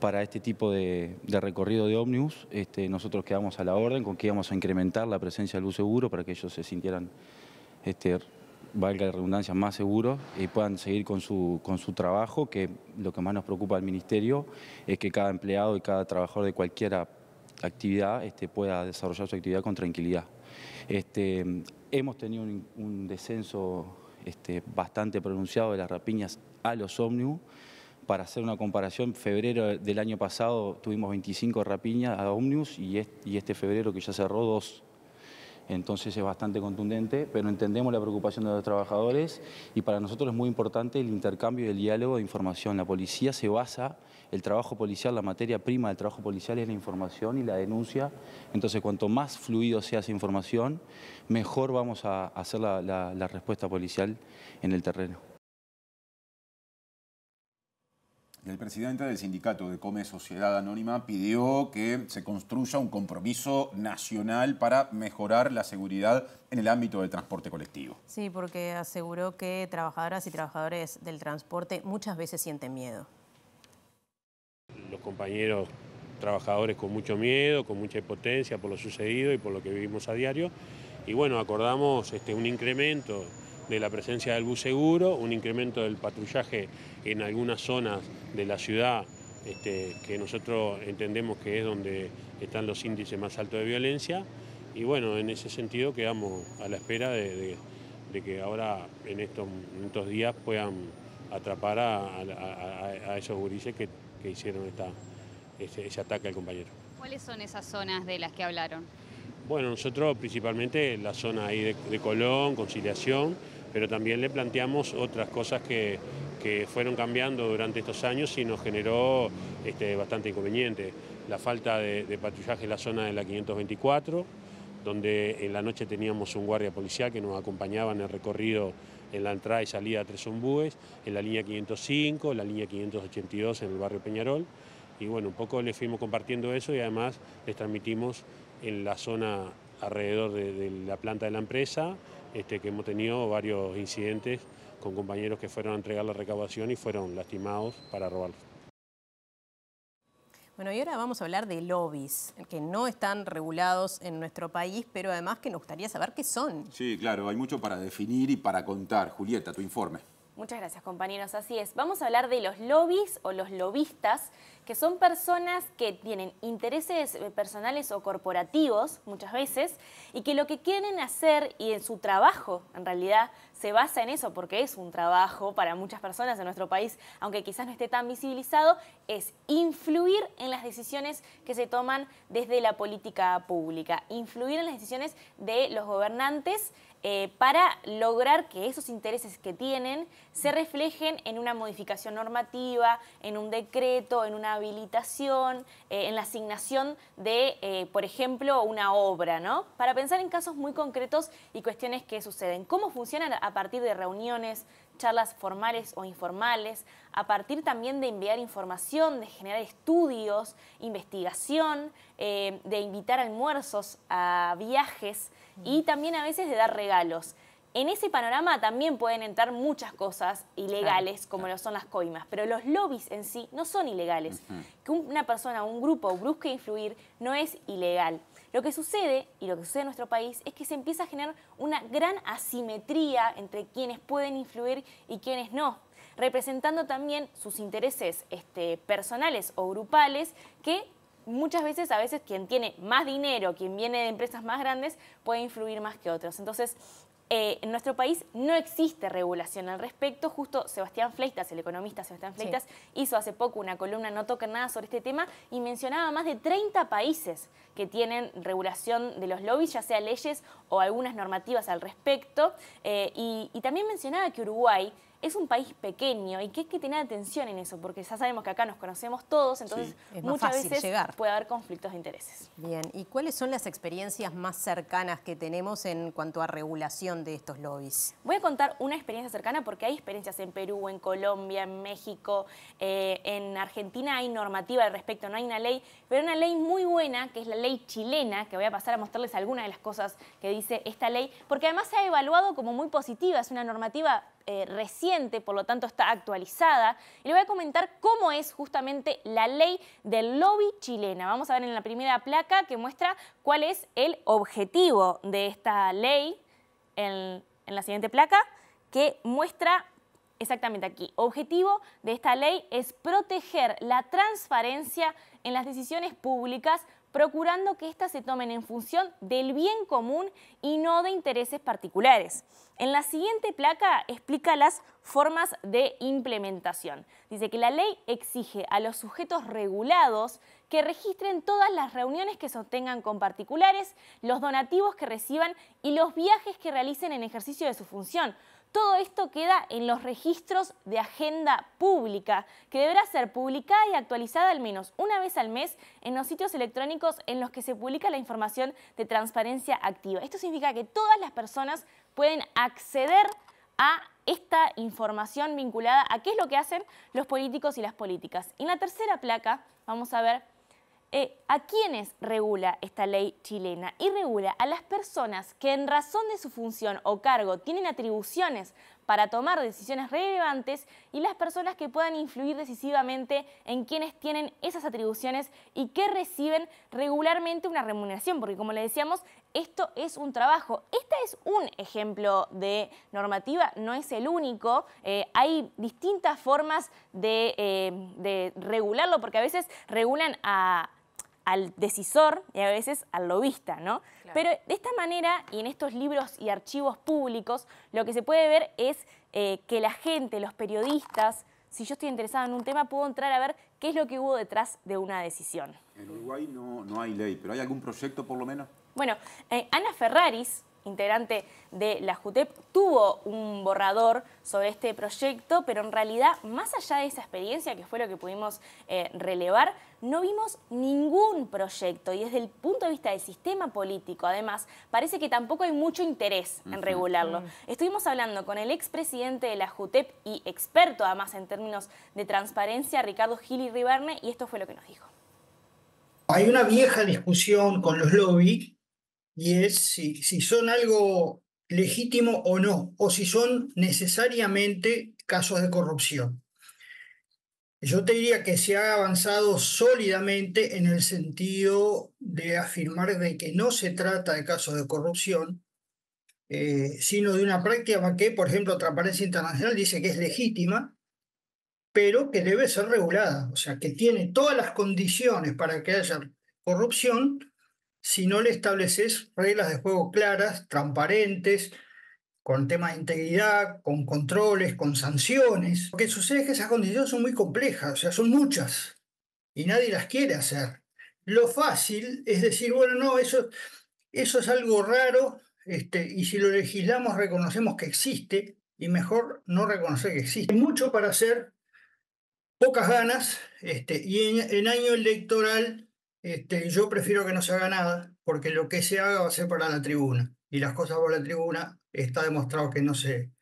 [SPEAKER 6] para este tipo de, recorrido de ómnibus. Este, nosotros quedamos a la orden con que íbamos a incrementar la presencia del bus seguro para que ellos se sintieran, este, valga la redundancia, más seguros y puedan seguir con su, con su trabajo, que lo que más nos preocupa al Ministerio es que cada empleado y cada trabajador de cualquier actividad este, pueda desarrollar su actividad con tranquilidad. Este, hemos tenido un, descenso este, bastante pronunciado de las rapiñas a los ómnibus. Para hacer una comparación, febrero del año pasado tuvimos 25 rapiñas a ómnibus y, este febrero que ya cerró, dos entonces es bastante contundente, pero entendemos la preocupación de los trabajadores y para nosotros es muy importante el intercambio y el diálogo de información. La policía se basa, el trabajo policial, la materia prima del trabajo policial es la información y la denuncia, entonces cuanto más fluido sea esa información, mejor vamos a hacer la, la respuesta policial en el terreno.
[SPEAKER 2] el presidente del sindicato de Come Sociedad Anónima pidió que se construya un compromiso nacional para mejorar la seguridad en el ámbito del transporte colectivo.
[SPEAKER 1] Sí, porque aseguró que trabajadoras y trabajadores del transporte muchas veces sienten miedo.
[SPEAKER 7] Los compañeros trabajadores con mucho miedo, con mucha impotencia por lo sucedido y por lo que vivimos a diario. Y bueno, acordamos este, un incremento de la presencia del bus seguro, un incremento del patrullaje en algunas zonas de la ciudad este, que nosotros entendemos que es donde están los índices más altos de violencia. Y bueno, en ese sentido quedamos a la espera de, que ahora en estos, días puedan atrapar a, esos gurises que, hicieron ese, ataque al compañero.
[SPEAKER 8] ¿Cuáles son esas zonas de las que hablaron?
[SPEAKER 7] Bueno, nosotros principalmente la zona ahí de Colón, Conciliación, pero también le planteamos otras cosas que, fueron cambiando durante estos años y nos generó este, bastante inconveniente. La falta de, patrullaje en la zona de la 524, donde en la noche teníamos un guardia policial que nos acompañaba en el recorrido en la entrada y salida de Tres Ombúes, en la línea 505, la línea 582 en el barrio Peñarol. Y bueno, un poco les fuimos compartiendo eso y además les transmitimos en la zona alrededor de la planta de la empresa este, que hemos tenido varios incidentes con compañeros que fueron a entregar la recaudación y fueron lastimados para robar.
[SPEAKER 1] Bueno, y ahora vamos a hablar de lobbies, que no están regulados en nuestro país, pero además que nos gustaría
[SPEAKER 5] saber qué son.
[SPEAKER 2] Sí, claro, hay mucho para definir y para contar. Julieta, tu informe.
[SPEAKER 5] Muchas gracias, compañeros. Así es. Vamos a hablar de los lobbies o los lobistas, que son personas que tienen intereses eh, personales o corporativos muchas veces y que lo que quieren hacer y en su trabajo en realidad se basa en eso porque es un trabajo para muchas personas en nuestro país, aunque quizás no esté tan visibilizado, es influir en las decisiones que se toman desde la política pública, influir en las decisiones de los gobernantes eh, para lograr que esos intereses que tienen se reflejen en una modificación normativa, en un decreto, en una habilitación, eh, en la asignación de, eh, por ejemplo, una obra, ¿no? Para pensar en casos muy concretos y cuestiones que suceden. ¿Cómo funcionan a partir de reuniones, charlas formales o informales? a partir también de enviar información, de generar estudios, investigación, eh, de invitar almuerzos a viajes y también a veces de dar regalos. En ese panorama también pueden entrar muchas cosas ilegales, como lo son las coimas, pero los lobbies en sí no son ilegales. Que una persona, o un grupo busque influir no es ilegal. Lo que sucede, y lo que sucede en nuestro país, es que se empieza a generar una gran asimetría entre quienes pueden influir y quienes no representando también sus intereses este, personales o grupales que muchas veces, a veces quien tiene más dinero, quien viene de empresas más grandes, puede influir más que otros. Entonces, eh, en nuestro país no existe regulación al respecto. Justo Sebastián Fleitas, el economista Sebastián Fleitas, hizo hace poco una columna No toca nada sobre este tema y mencionaba más de 30 países que tienen regulación de los lobbies, ya sea leyes o algunas normativas al respecto. Eh, y también mencionaba que Uruguay es un país pequeño y que hay que tener atención en eso, porque ya sabemos que acá nos conocemos todos, entonces muchas veces puede haber conflictos de intereses.
[SPEAKER 1] Bien, ¿y cuáles son las experiencias más cercanas que tenemos en cuanto a regulación de estos lobbies?
[SPEAKER 5] Voy a contar una experiencia cercana porque hay experiencias en Perú, en Colombia, en México, eh, en Argentina hay normativa al respecto, no hay una ley, pero una ley muy buena, que es la ley chilena, que voy a pasar a mostrarles algunas de las cosas que dice esta ley, porque además se ha evaluado como muy positiva, es una normativa eh, reciente, por lo tanto está actualizada. Y le voy a comentar cómo es justamente la ley del lobby chilena. Vamos a ver en la primera placa que muestra cuál es el objetivo de esta ley, en la siguiente placa, que muestra exactamente aquí. Objetivo de esta ley es proteger la transparencia en las decisiones públicas procurando que éstas se tomen en función del bien común y no de intereses particulares. En la siguiente placa explica las formas de implementación. Dice que la ley exige a los sujetos regulados que registren todas las reuniones que sostengan con particulares, los donativos que reciban y los viajes que realicen en ejercicio de su función. Todo esto queda en los registros de agenda pública, que deberá ser publicada y actualizada al menos una vez al mes en los sitios electrónicos en los que se publica la información de transparencia activa. Esto significa que todas las personas pueden acceder a esta información vinculada a qué es lo que hacen los políticos y las políticas. En la tercera placa vamos a ver eh, ¿A quiénes regula esta ley chilena? Y regula a las personas que en razón de su función o cargo tienen atribuciones para tomar decisiones relevantes y las personas que puedan influir decisivamente en quienes tienen esas atribuciones y que reciben regularmente una remuneración, porque como le decíamos, esto es un trabajo. Este es un ejemplo de normativa, no es el único. Eh, hay distintas formas eh, de regularlo, porque a veces regulan a al decisor y a veces al lobista, ¿no? Pero de esta manera y en estos libros y archivos públicos, lo que se puede ver es eh, que la gente, los periodistas, si yo estoy interesado en un tema, puedo entrar a ver qué es lo que hubo detrás de una decisión.
[SPEAKER 2] En Uruguay no, hay ley, pero ¿hay algún proyecto por lo menos?
[SPEAKER 5] Bueno, eh, Ana Ferraris, integrante de la JUTEP, tuvo un borrador sobre este proyecto, pero en realidad, más allá de esa experiencia, que fue lo que pudimos eh, relevar, no vimos ningún proyecto y desde el punto de vista del sistema político, además, parece que tampoco hay mucho interés en regularlo. Mm. Estuvimos hablando con el expresidente de la JUTEP y experto además en términos de transparencia, Ricardo y Riverne, y esto fue lo que nos dijo.
[SPEAKER 11] Hay una vieja discusión con los lobbies y es si son algo legítimo o no, o si son necesariamente casos de corrupción. Yo te diría que se ha avanzado sólidamente en el sentido de afirmar de que no se trata de casos de corrupción, eh, sino de una práctica que, por ejemplo, Transparencia Internacional dice que es legítima, pero que debe ser regulada, o sea, que tiene todas las condiciones para que haya corrupción si no le estableces reglas de juego claras, transparentes, con temas de integridad, con controles, con sanciones. Lo que sucede es que esas condiciones son muy complejas, o sea, son muchas y nadie las quiere hacer. Lo fácil es decir, bueno, no, eso, eso es algo raro este, y si lo legislamos reconocemos que existe y mejor no reconocer que existe. Hay mucho para hacer, pocas ganas este, y en, año electoral este, yo prefiero que no se haga nada porque lo que se haga va a ser para la tribuna y las cosas para la tribuna está demostrado que no, se,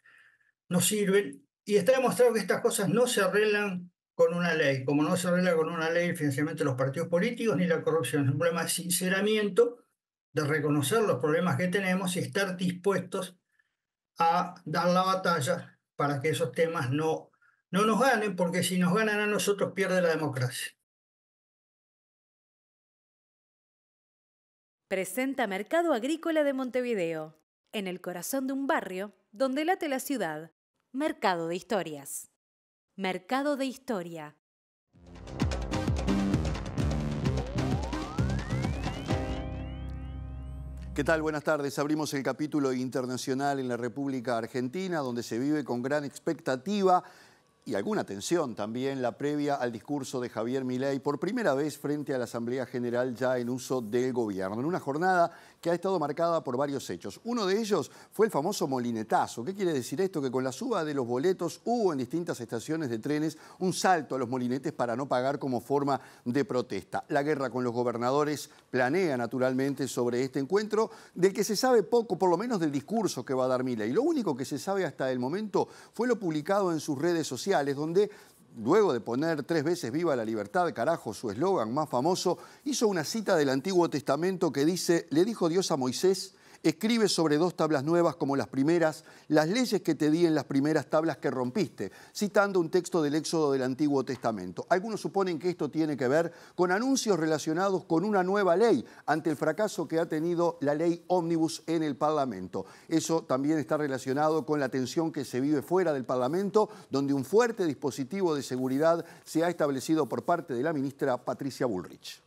[SPEAKER 11] no sirven y está demostrado que estas cosas no se arreglan con una ley, como no se arregla con una ley el financiamiento de los partidos políticos ni la corrupción, es un problema de sinceramiento, de reconocer los problemas que tenemos y estar dispuestos a dar la batalla para que esos temas no, no nos ganen, porque si nos ganan a nosotros pierde la democracia.
[SPEAKER 1] Presenta Mercado Agrícola de Montevideo en el corazón de un barrio donde late la ciudad. Mercado de historias.
[SPEAKER 5] Mercado de historia.
[SPEAKER 9] ¿Qué tal? Buenas tardes. Abrimos el capítulo internacional en la República Argentina, donde se vive con gran expectativa y alguna tensión también la previa al discurso de Javier Milei por primera vez frente a la Asamblea General ya en uso del gobierno, en una jornada que ha estado marcada por varios hechos. Uno de ellos fue el famoso molinetazo. ¿Qué quiere decir esto? Que con la suba de los boletos hubo en distintas estaciones de trenes un salto a los molinetes para no pagar como forma de protesta. La guerra con los gobernadores planea naturalmente sobre este encuentro, del que se sabe poco, por lo menos del discurso que va a dar Milei. Lo único que se sabe hasta el momento fue lo publicado en sus redes sociales donde luego de poner tres veces viva la libertad, carajo, su eslogan más famoso, hizo una cita del Antiguo Testamento que dice, le dijo Dios a Moisés, Escribe sobre dos tablas nuevas como las primeras, las leyes que te di en las primeras tablas que rompiste, citando un texto del Éxodo del Antiguo Testamento. Algunos suponen que esto tiene que ver con anuncios relacionados con una nueva ley ante el fracaso que ha tenido la ley ómnibus en el Parlamento. Eso también está relacionado con la tensión que se vive fuera del Parlamento, donde un fuerte dispositivo de seguridad se ha establecido por parte de la ministra Patricia Bullrich.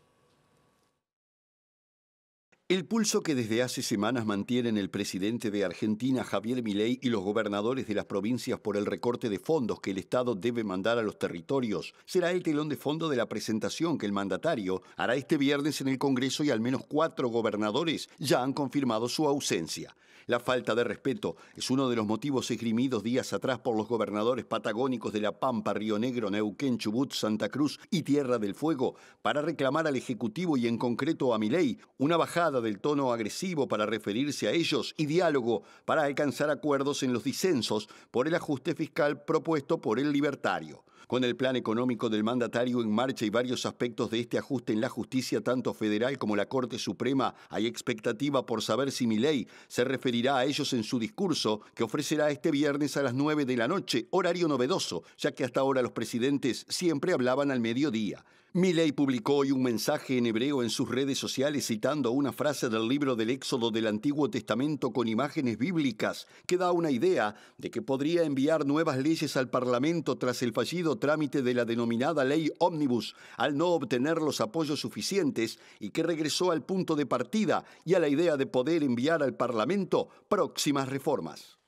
[SPEAKER 9] El pulso que desde hace semanas mantienen el presidente de Argentina, Javier Milei, y los gobernadores de las provincias por el recorte de fondos que el Estado debe mandar a los territorios será el telón de fondo de la presentación que el mandatario hará este viernes en el Congreso y al menos cuatro gobernadores ya han confirmado su ausencia. La falta de respeto es uno de los motivos esgrimidos días atrás por los gobernadores patagónicos de La Pampa, Río Negro, Neuquén, Chubut, Santa Cruz y Tierra del Fuego para reclamar al Ejecutivo y en concreto a Milei una bajada del tono agresivo para referirse a ellos y diálogo para alcanzar acuerdos en los disensos por el ajuste fiscal propuesto por el libertario. Con el plan económico del mandatario en marcha y varios aspectos de este ajuste en la justicia, tanto federal como la Corte Suprema, hay expectativa por saber si mi ley se referirá a ellos en su discurso que ofrecerá este viernes a las 9 de la noche, horario novedoso, ya que hasta ahora los presidentes siempre hablaban al mediodía. Milley publicó hoy un mensaje en hebreo en sus redes sociales citando una frase del libro del Éxodo del Antiguo Testamento con imágenes bíblicas que da una idea de que podría enviar nuevas leyes al Parlamento tras el fallido trámite de la denominada ley Omnibus al no obtener los apoyos suficientes y que regresó al punto de partida y a la idea de poder enviar al Parlamento próximas reformas.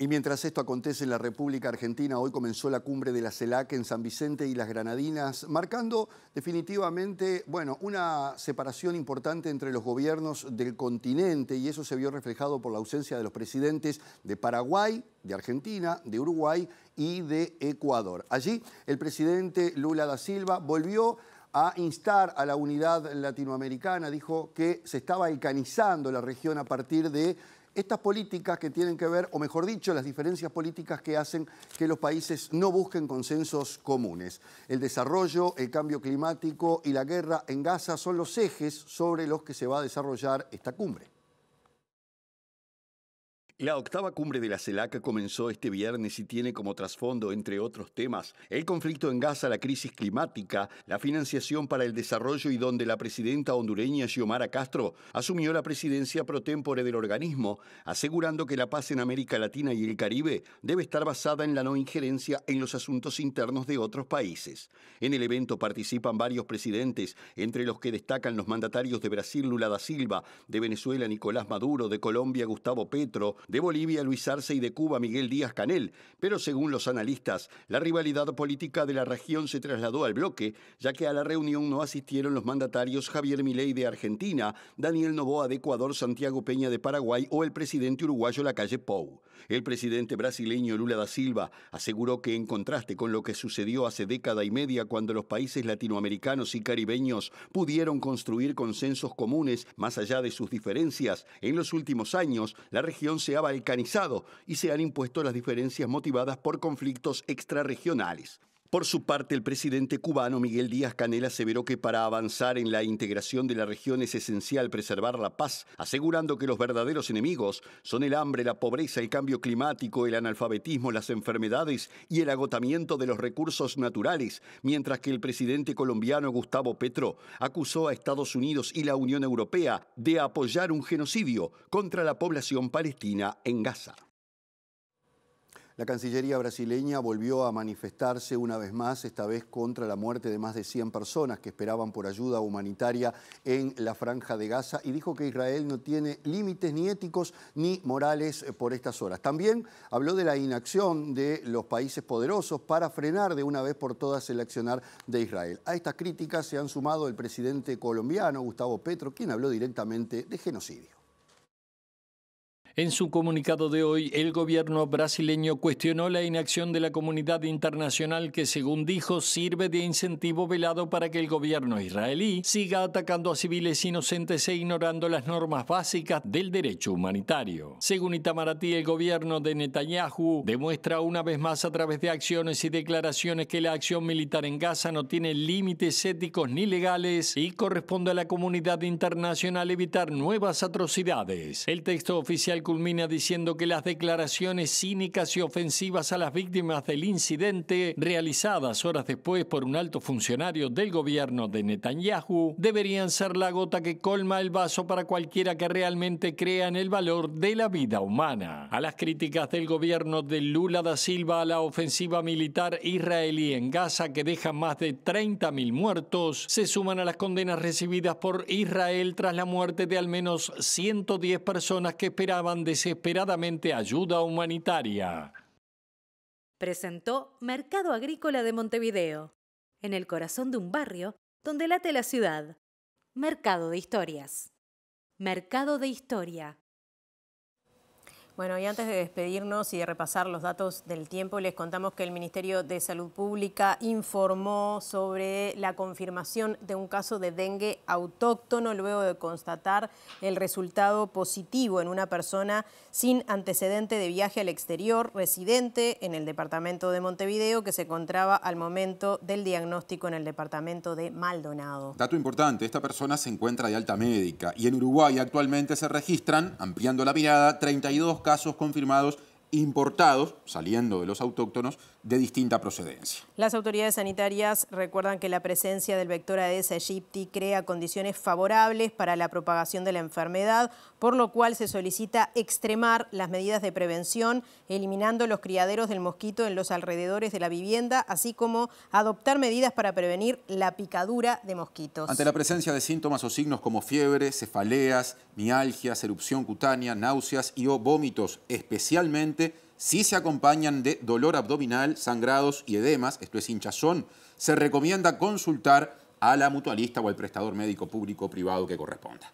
[SPEAKER 9] Y mientras esto acontece en la República Argentina, hoy comenzó la cumbre de la CELAC en San Vicente y las Granadinas, marcando definitivamente, bueno, una separación importante entre los gobiernos del continente y eso se vio reflejado por la ausencia de los presidentes de Paraguay, de Argentina, de Uruguay y de Ecuador. Allí el presidente Lula da Silva volvió a instar a la unidad latinoamericana, dijo que se estaba alcanizando la región a partir de estas políticas que tienen que ver, o mejor dicho, las diferencias políticas que hacen que los países no busquen consensos comunes. El desarrollo, el cambio climático y la guerra en Gaza son los ejes sobre los que se va a desarrollar esta cumbre. La octava cumbre de la CELAC comenzó este viernes y tiene como trasfondo, entre otros temas, el conflicto en Gaza, la crisis climática, la financiación para el desarrollo y donde la presidenta hondureña Xiomara Castro asumió la presidencia pro tempore del organismo, asegurando que la paz en América Latina y el Caribe debe estar basada en la no injerencia en los asuntos internos de otros países. En el evento participan varios presidentes, entre los que destacan los mandatarios de Brasil Lula da Silva, de Venezuela Nicolás Maduro, de Colombia Gustavo Petro, de Bolivia Luis Arce y de Cuba Miguel Díaz Canel, pero según los analistas, la rivalidad política de la región se trasladó al bloque, ya que a la reunión no asistieron los mandatarios Javier Milei de Argentina, Daniel Novoa de Ecuador, Santiago Peña de Paraguay o el presidente uruguayo Lacalle Pou. El presidente brasileño Lula da Silva aseguró que en contraste con lo que sucedió hace década y media cuando los países latinoamericanos y caribeños pudieron construir consensos comunes más allá de sus diferencias, en los últimos años la región se ha balcanizado y se han impuesto las diferencias motivadas por conflictos extrarregionales. Por su parte, el presidente cubano Miguel Díaz Canel aseveró que para avanzar en la integración de la región es esencial preservar la paz, asegurando que los verdaderos enemigos son el hambre, la pobreza, el cambio climático, el analfabetismo, las enfermedades y el agotamiento de los recursos naturales, mientras que el presidente colombiano Gustavo Petro acusó a Estados Unidos y la Unión Europea de apoyar un genocidio contra la población palestina en Gaza. La Cancillería brasileña volvió a manifestarse una vez más, esta vez contra la muerte de más de 100 personas que esperaban por ayuda humanitaria en la franja de Gaza y dijo que Israel no tiene límites ni éticos ni morales eh, por estas horas. También habló de la inacción de los países poderosos para frenar de una vez por todas el accionar de Israel. A estas críticas se han sumado el presidente colombiano, Gustavo Petro, quien habló directamente de genocidio.
[SPEAKER 14] En su comunicado de hoy, el gobierno brasileño cuestionó la inacción de la comunidad internacional que, según dijo, sirve de incentivo velado para que el gobierno israelí siga atacando a civiles inocentes e ignorando las normas básicas del derecho humanitario. Según Itamaraty, el gobierno de Netanyahu demuestra una vez más a través de acciones y declaraciones que la acción militar en Gaza no tiene límites éticos ni legales y corresponde a la comunidad internacional evitar nuevas atrocidades. El texto oficial culmina diciendo que las declaraciones cínicas y ofensivas a las víctimas del incidente, realizadas horas después por un alto funcionario del gobierno de Netanyahu, deberían ser la gota que colma el vaso para cualquiera que realmente crea en el valor de la vida humana. A las críticas del gobierno de Lula da Silva a la ofensiva militar israelí en Gaza que deja más de 30.000 muertos, se suman a las condenas recibidas por Israel tras la muerte de al menos 110 personas que esperaban desesperadamente ayuda humanitaria.
[SPEAKER 1] Presentó Mercado Agrícola de Montevideo, en el corazón de un barrio donde late la ciudad. Mercado de Historias.
[SPEAKER 5] Mercado de Historia.
[SPEAKER 1] Bueno, y antes de despedirnos y de repasar los datos del tiempo, les contamos que el Ministerio de Salud Pública informó sobre la confirmación de un caso de dengue autóctono luego de constatar el resultado positivo en una persona sin antecedente de viaje al exterior, residente en el departamento de Montevideo, que se encontraba al momento del diagnóstico en el departamento de Maldonado.
[SPEAKER 2] Dato importante, esta persona se encuentra de alta médica y en Uruguay actualmente se registran, ampliando la mirada, 32 casos casos confirmados importados, saliendo de los autóctonos, de distinta procedencia.
[SPEAKER 1] Las autoridades sanitarias recuerdan que la presencia del vector Aedes aegypti crea condiciones favorables para la propagación de la enfermedad, por lo cual se solicita extremar las medidas de prevención, eliminando los criaderos del mosquito en los alrededores de la vivienda, así como adoptar medidas para prevenir la picadura de mosquitos. Ante la presencia
[SPEAKER 2] de síntomas o signos como fiebre, cefaleas, mialgias, erupción cutánea, náuseas y o vómitos, especialmente si se acompañan de dolor abdominal, sangrados y edemas, esto es hinchazón, se recomienda consultar a la mutualista o al prestador médico público o privado que corresponda.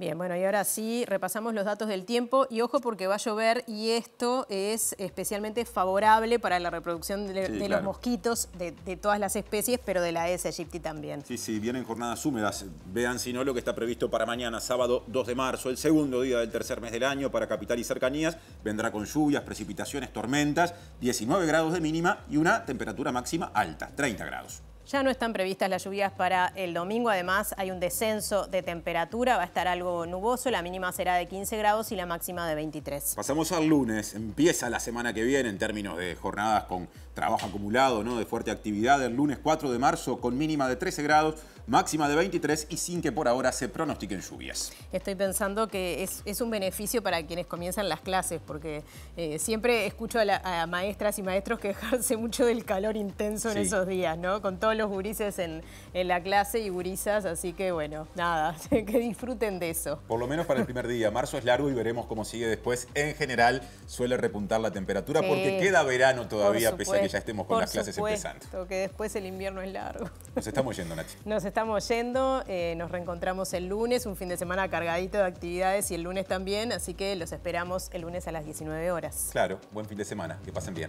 [SPEAKER 1] Bien, bueno, y ahora sí repasamos los datos del tiempo y ojo porque va a llover y esto es especialmente favorable para la reproducción de, los mosquitos de, todas las especies, pero de la S. aegypti también.
[SPEAKER 2] Sí, sí, vienen jornadas húmedas. Vean si no lo que está previsto para mañana, sábado 2 de marzo, el segundo día del tercer mes del año para Capital y Cercanías. Vendrá con lluvias, precipitaciones, tormentas, 19 grados de mínima y una temperatura máxima alta, 30 grados.
[SPEAKER 1] Ya no están previstas las lluvias para el domingo, además hay un descenso de temperatura, va a estar algo nuboso, la mínima será de 15 grados y la máxima de 23.
[SPEAKER 2] Pasamos al lunes, empieza la semana que viene en términos de jornadas con trabajo acumulado, ¿no? de fuerte actividad, el lunes 4 de marzo con mínima de 13 grados, máxima de 23 y sin que por ahora se pronostiquen lluvias.
[SPEAKER 1] Estoy pensando que es, un beneficio para quienes comienzan las clases, porque eh, siempre escucho a, maestras y maestros quejarse mucho del calor intenso en esos días, ¿no? Con todos los gurises en, la clase y gurisas, así que bueno, nada, que disfruten de eso.
[SPEAKER 2] Por lo menos para el primer día. Marzo es largo y veremos cómo sigue después. En general suele repuntar la temperatura porque queda verano todavía, a pese a que ya estemos con las clases supuesto, empezando.
[SPEAKER 1] que después el invierno es largo.
[SPEAKER 2] Nos estamos yendo, Nati.
[SPEAKER 1] Nos estamos estamos yendo. Eh, nos reencontramos el lunes, un fin de semana cargadito de actividades y el lunes también, así que los esperamos el lunes a las 19 horas.
[SPEAKER 2] Claro, buen fin de semana, que pasen bien.